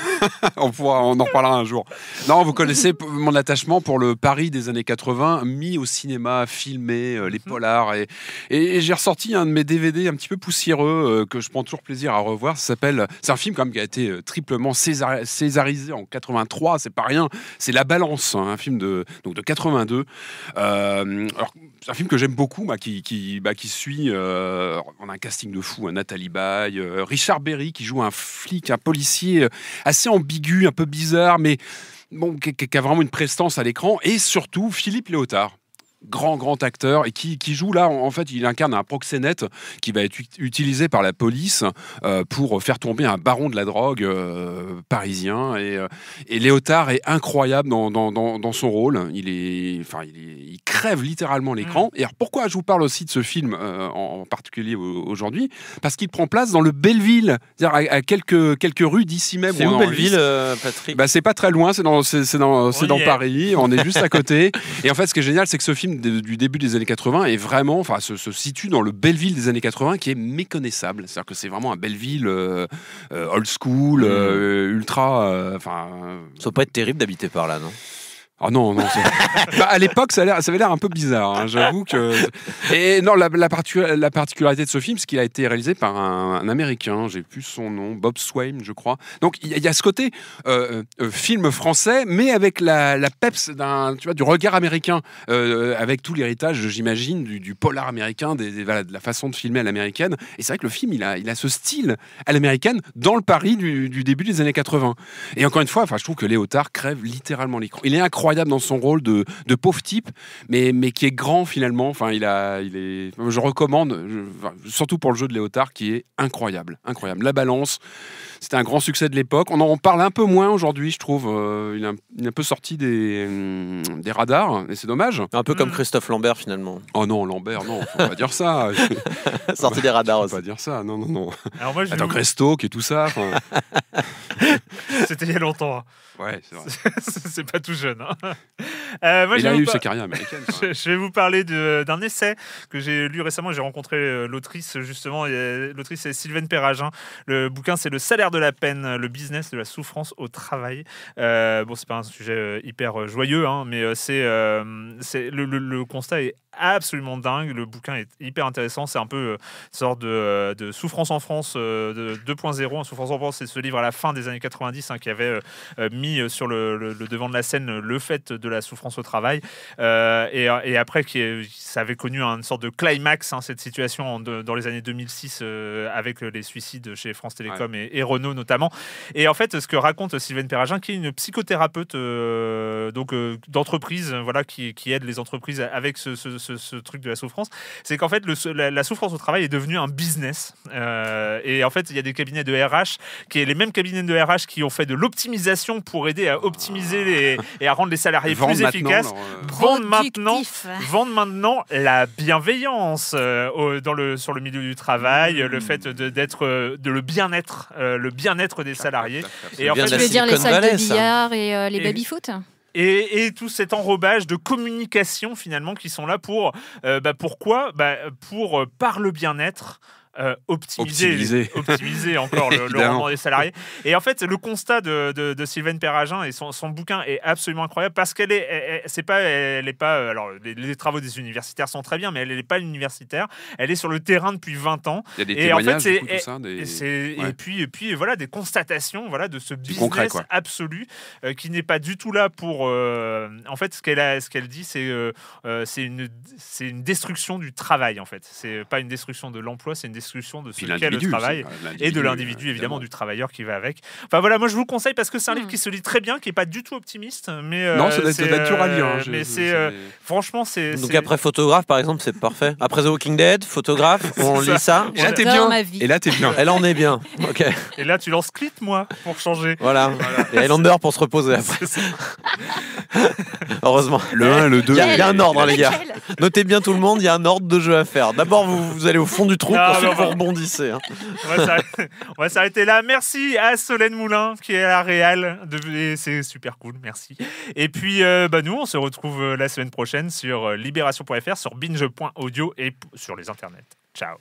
[laughs] on, pourra, on en reparlera un jour. Non, vous connaissez mon attachement pour le Paris des années 80, mis au cinéma, filmé, euh, les mhm. polars. Et, et, j'ai ressorti un de mes DVD un petit peu poussiéreux euh, que je prends toujours plaisir à revoir. Ça s'appelle. C'est un film quand même qui a été triplement césarisé en 83. C'est pas rien. C'est La Balance, hein, un film de donc de 82. alors, c'est un film que j'aime beaucoup, qui, qui, bah, suit. Euh, on a un casting de fou, un hein, Nathalie Baye, euh, Richard Berry qui joue un flic, un policier euh, assez ambigu, un peu bizarre, mais bon, qui a vraiment une prestance à l'écran, et surtout Philippe Léotard grand grand acteur et qui, joue là en, fait il incarne un proxénète qui va être utilisé par la police euh, pour faire tomber un baron de la drogue euh, parisien et, euh, et, Léotard est incroyable dans, son rôle il est enfin il, crève littéralement mm. l'écran et alors pourquoi je vous parle aussi de ce film en, particulier aujourd'hui parce qu'il prend place dans le Belleville -à, à quelques quelques rues d'ici même c'est où Belleville Patrick bah, c'est pas très loin c'est dans dans, Paris on est juste à côté [laughs] et en fait ce qui est génial c'est que ce film du début des années 80 est vraiment, enfin, se, situe dans le Belleville des années 80 qui est méconnaissable. C'est-à-dire que c'est vraiment un Belleville euh, euh, old school, mmh. euh, ultra. Enfin. ça peut pas être terrible d'habiter par là, non ah non, non. [laughs] Bah, à l'époque, ça, ça, avait l'air un peu bizarre, hein, j'avoue que. [laughs] Et non, la, particularité de ce film, c'est qu'il a été réalisé par un, Américain, j'ai plus son nom, Bob Swaim, je crois. Donc il y, a ce côté euh, euh, euh, film français, mais avec la, peps d'un, tu vois, du regard américain, avec tout l'héritage, j'imagine, du, polar américain, des, de la façon de filmer à l'américaine. Et c'est vrai que le film, il a, il a ce style à l'américaine dans le Paris du, début des années 80. Et encore une fois, enfin, je trouve que Léotard crève littéralement l'écran. Il est incroyable incroyable dans son rôle de, de pauvre type, mais, mais qui est grand finalement. Enfin, il a, il est, je recommande, surtout pour le jeu de Léotard, qui est incroyable. incroyable. La balance, c'était un grand succès de l'époque. On en parle un peu moins aujourd'hui, je trouve. Euh, il, est un, peu sorti des, hum, des radars, et c'est dommage. Un peu comme mm. Christophe Lambert finalement. Oh non, Lambert, non, faut pas dire ça. [laughs] sorti des radars faut pas dire ça, non, non, non. Alors moi, Attends, vous... et qui est tout ça. [laughs] c'était il y a longtemps. Hein. Ouais, [laughs] c'est pas tout jeune. Hein. Euh, moi, il a eu sa [laughs] je, vais vous parler d'un essai que j'ai lu récemment. J'ai rencontré euh, l'autrice, justement. Euh, l'autrice, c'est Sylvaine Perragin. Le bouquin, c'est Le salaire de la peine, le business de la souffrance au travail. bon, c'est pas un sujet hyper joyeux, hein, mais c'est c'est le, constat est absolument dingue. Le bouquin est hyper intéressant. C'est un peu une sorte de, de souffrance en France de 2.0. Souffrance en France, c'est ce livre à la fin des années 90 hein, qui avait mis euh, sur le, devant de la scène euh, le fait de la souffrance au travail. Euh, et, après, qui ça avait connu une sorte de climax, hein, cette situation dans les années 2006 avec les suicides chez France Télécom et, Renault notamment. Et en fait, ce que raconte Sylvain Perragin qui est une psychothérapeute donc d'entreprise, voilà, qui, qui, aide les entreprises avec ce, truc de la souffrance, c'est qu'en fait, la, la, souffrance au travail est devenue un business. et en fait, il y a des cabinets de RH qui est les mêmes cabinets de RH qui ont fait de l'optimisation pour pour aider à optimiser les, et à rendre les salariés plus efficaces. Euh. Vendre maintenant, vendre maintenant la bienveillance euh, dans le, sur le milieu du travail, mmh. le fait d'être euh, de, le bien-être, le bien-être des salariés. Et en fait, je veux dire les et les baby-foot et, et, tout cet enrobage de communication finalement qui sont là pour bah, pourquoi bah, pour par le bien-être euh, optimiser, [laughs] encore le, rendement des salariés. Et en fait, le constat de, de, Sylvain Perragin et son, bouquin est absolument incroyable parce qu'elle est, c'est pas, elle est pas, euh, alors les, travaux des universitaires sont très bien, mais elle n'est pas universitaire. Elle est sur le terrain depuis 20 ans. et en fait, et, puis, et puis voilà, des constatations, voilà, de ce business absolu euh, qui n'est pas du tout là pour. en fait, ce qu'elle a, ce qu'elle dit, c'est, c'est une, c'est une destruction du travail. En fait, c'est pas une destruction de l'emploi, c'est une destruction de ce qu'est le travail euh, et de l'individu, euh, évidemment, du travailleur qui va avec. Enfin voilà, moi je vous conseille parce que c'est un livre mm. qui se lit très bien, qui n'est pas du tout optimiste, mais. Euh, non, c'est mais c'est. franchement, c'est. Donc après photographe, par exemple, c'est parfait. Après The Walking Dead, photographe, [laughs] on lit ça. Et là, t'es bien. Et là, t'es bien. [laughs] Elle en est bien. Ok. Et là, tu lances Clit, moi, pour changer. [laughs] Voilà. Et Highlander pour se reposer après. Heureusement. Le 1 le 2. Il y, a un ordre, hein, les gars. Notez bien tout le monde, il y a un ordre de jeu à faire. D'abord, vous, allez au fond du trou. Ensuite, vous rebondissez. Hein. On va s'arrêter là. Merci à Solène Moulin qui est à la Réal. De... C'est super cool, merci. Et puis, euh, bah, nous, on se retrouve euh, la semaine prochaine sur euh, libération.fr, sur binge.audio et sur les internets. Ciao.